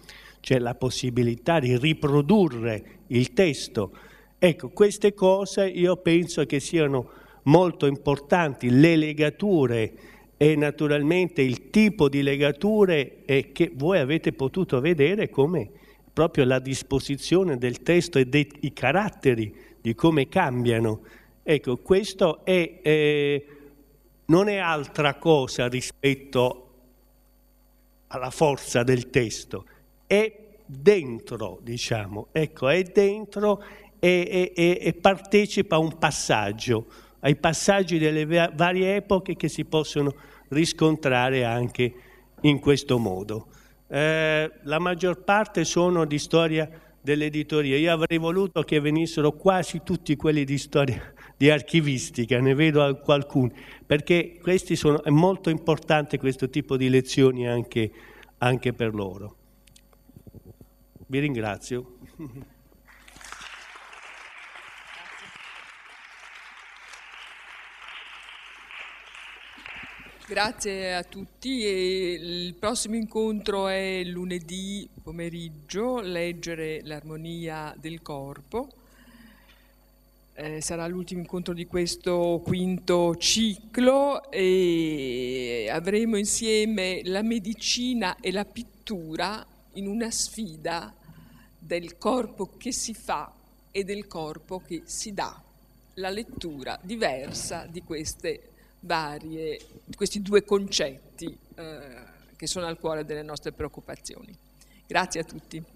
cioè la possibilità di riprodurre il testo. Ecco, queste cose io penso che siano molto importanti, le legature e naturalmente il tipo di legature che voi avete potuto vedere come proprio la disposizione del testo e dei caratteri, di come cambiano. Ecco, questo è, eh, non è altra cosa rispetto alla forza del testo, è dentro, diciamo, ecco, è dentro e, e, e partecipa a un passaggio ai passaggi delle varie epoche che si possono riscontrare anche in questo modo. Eh, la maggior parte sono di storia dell'editoria. Io avrei voluto che venissero quasi tutti quelli di storia di archivistica, ne vedo alcuni, perché sono, è molto importante questo tipo di lezioni anche, anche per loro. Vi ringrazio. <laughs> Grazie a tutti il prossimo incontro è lunedì pomeriggio, leggere l'armonia del corpo. Eh, sarà l'ultimo incontro di questo quinto ciclo e avremo insieme la medicina e la pittura in una sfida del corpo che si fa e del corpo che si dà, la lettura diversa di queste varie, questi due concetti eh, che sono al cuore delle nostre preoccupazioni. Grazie a tutti.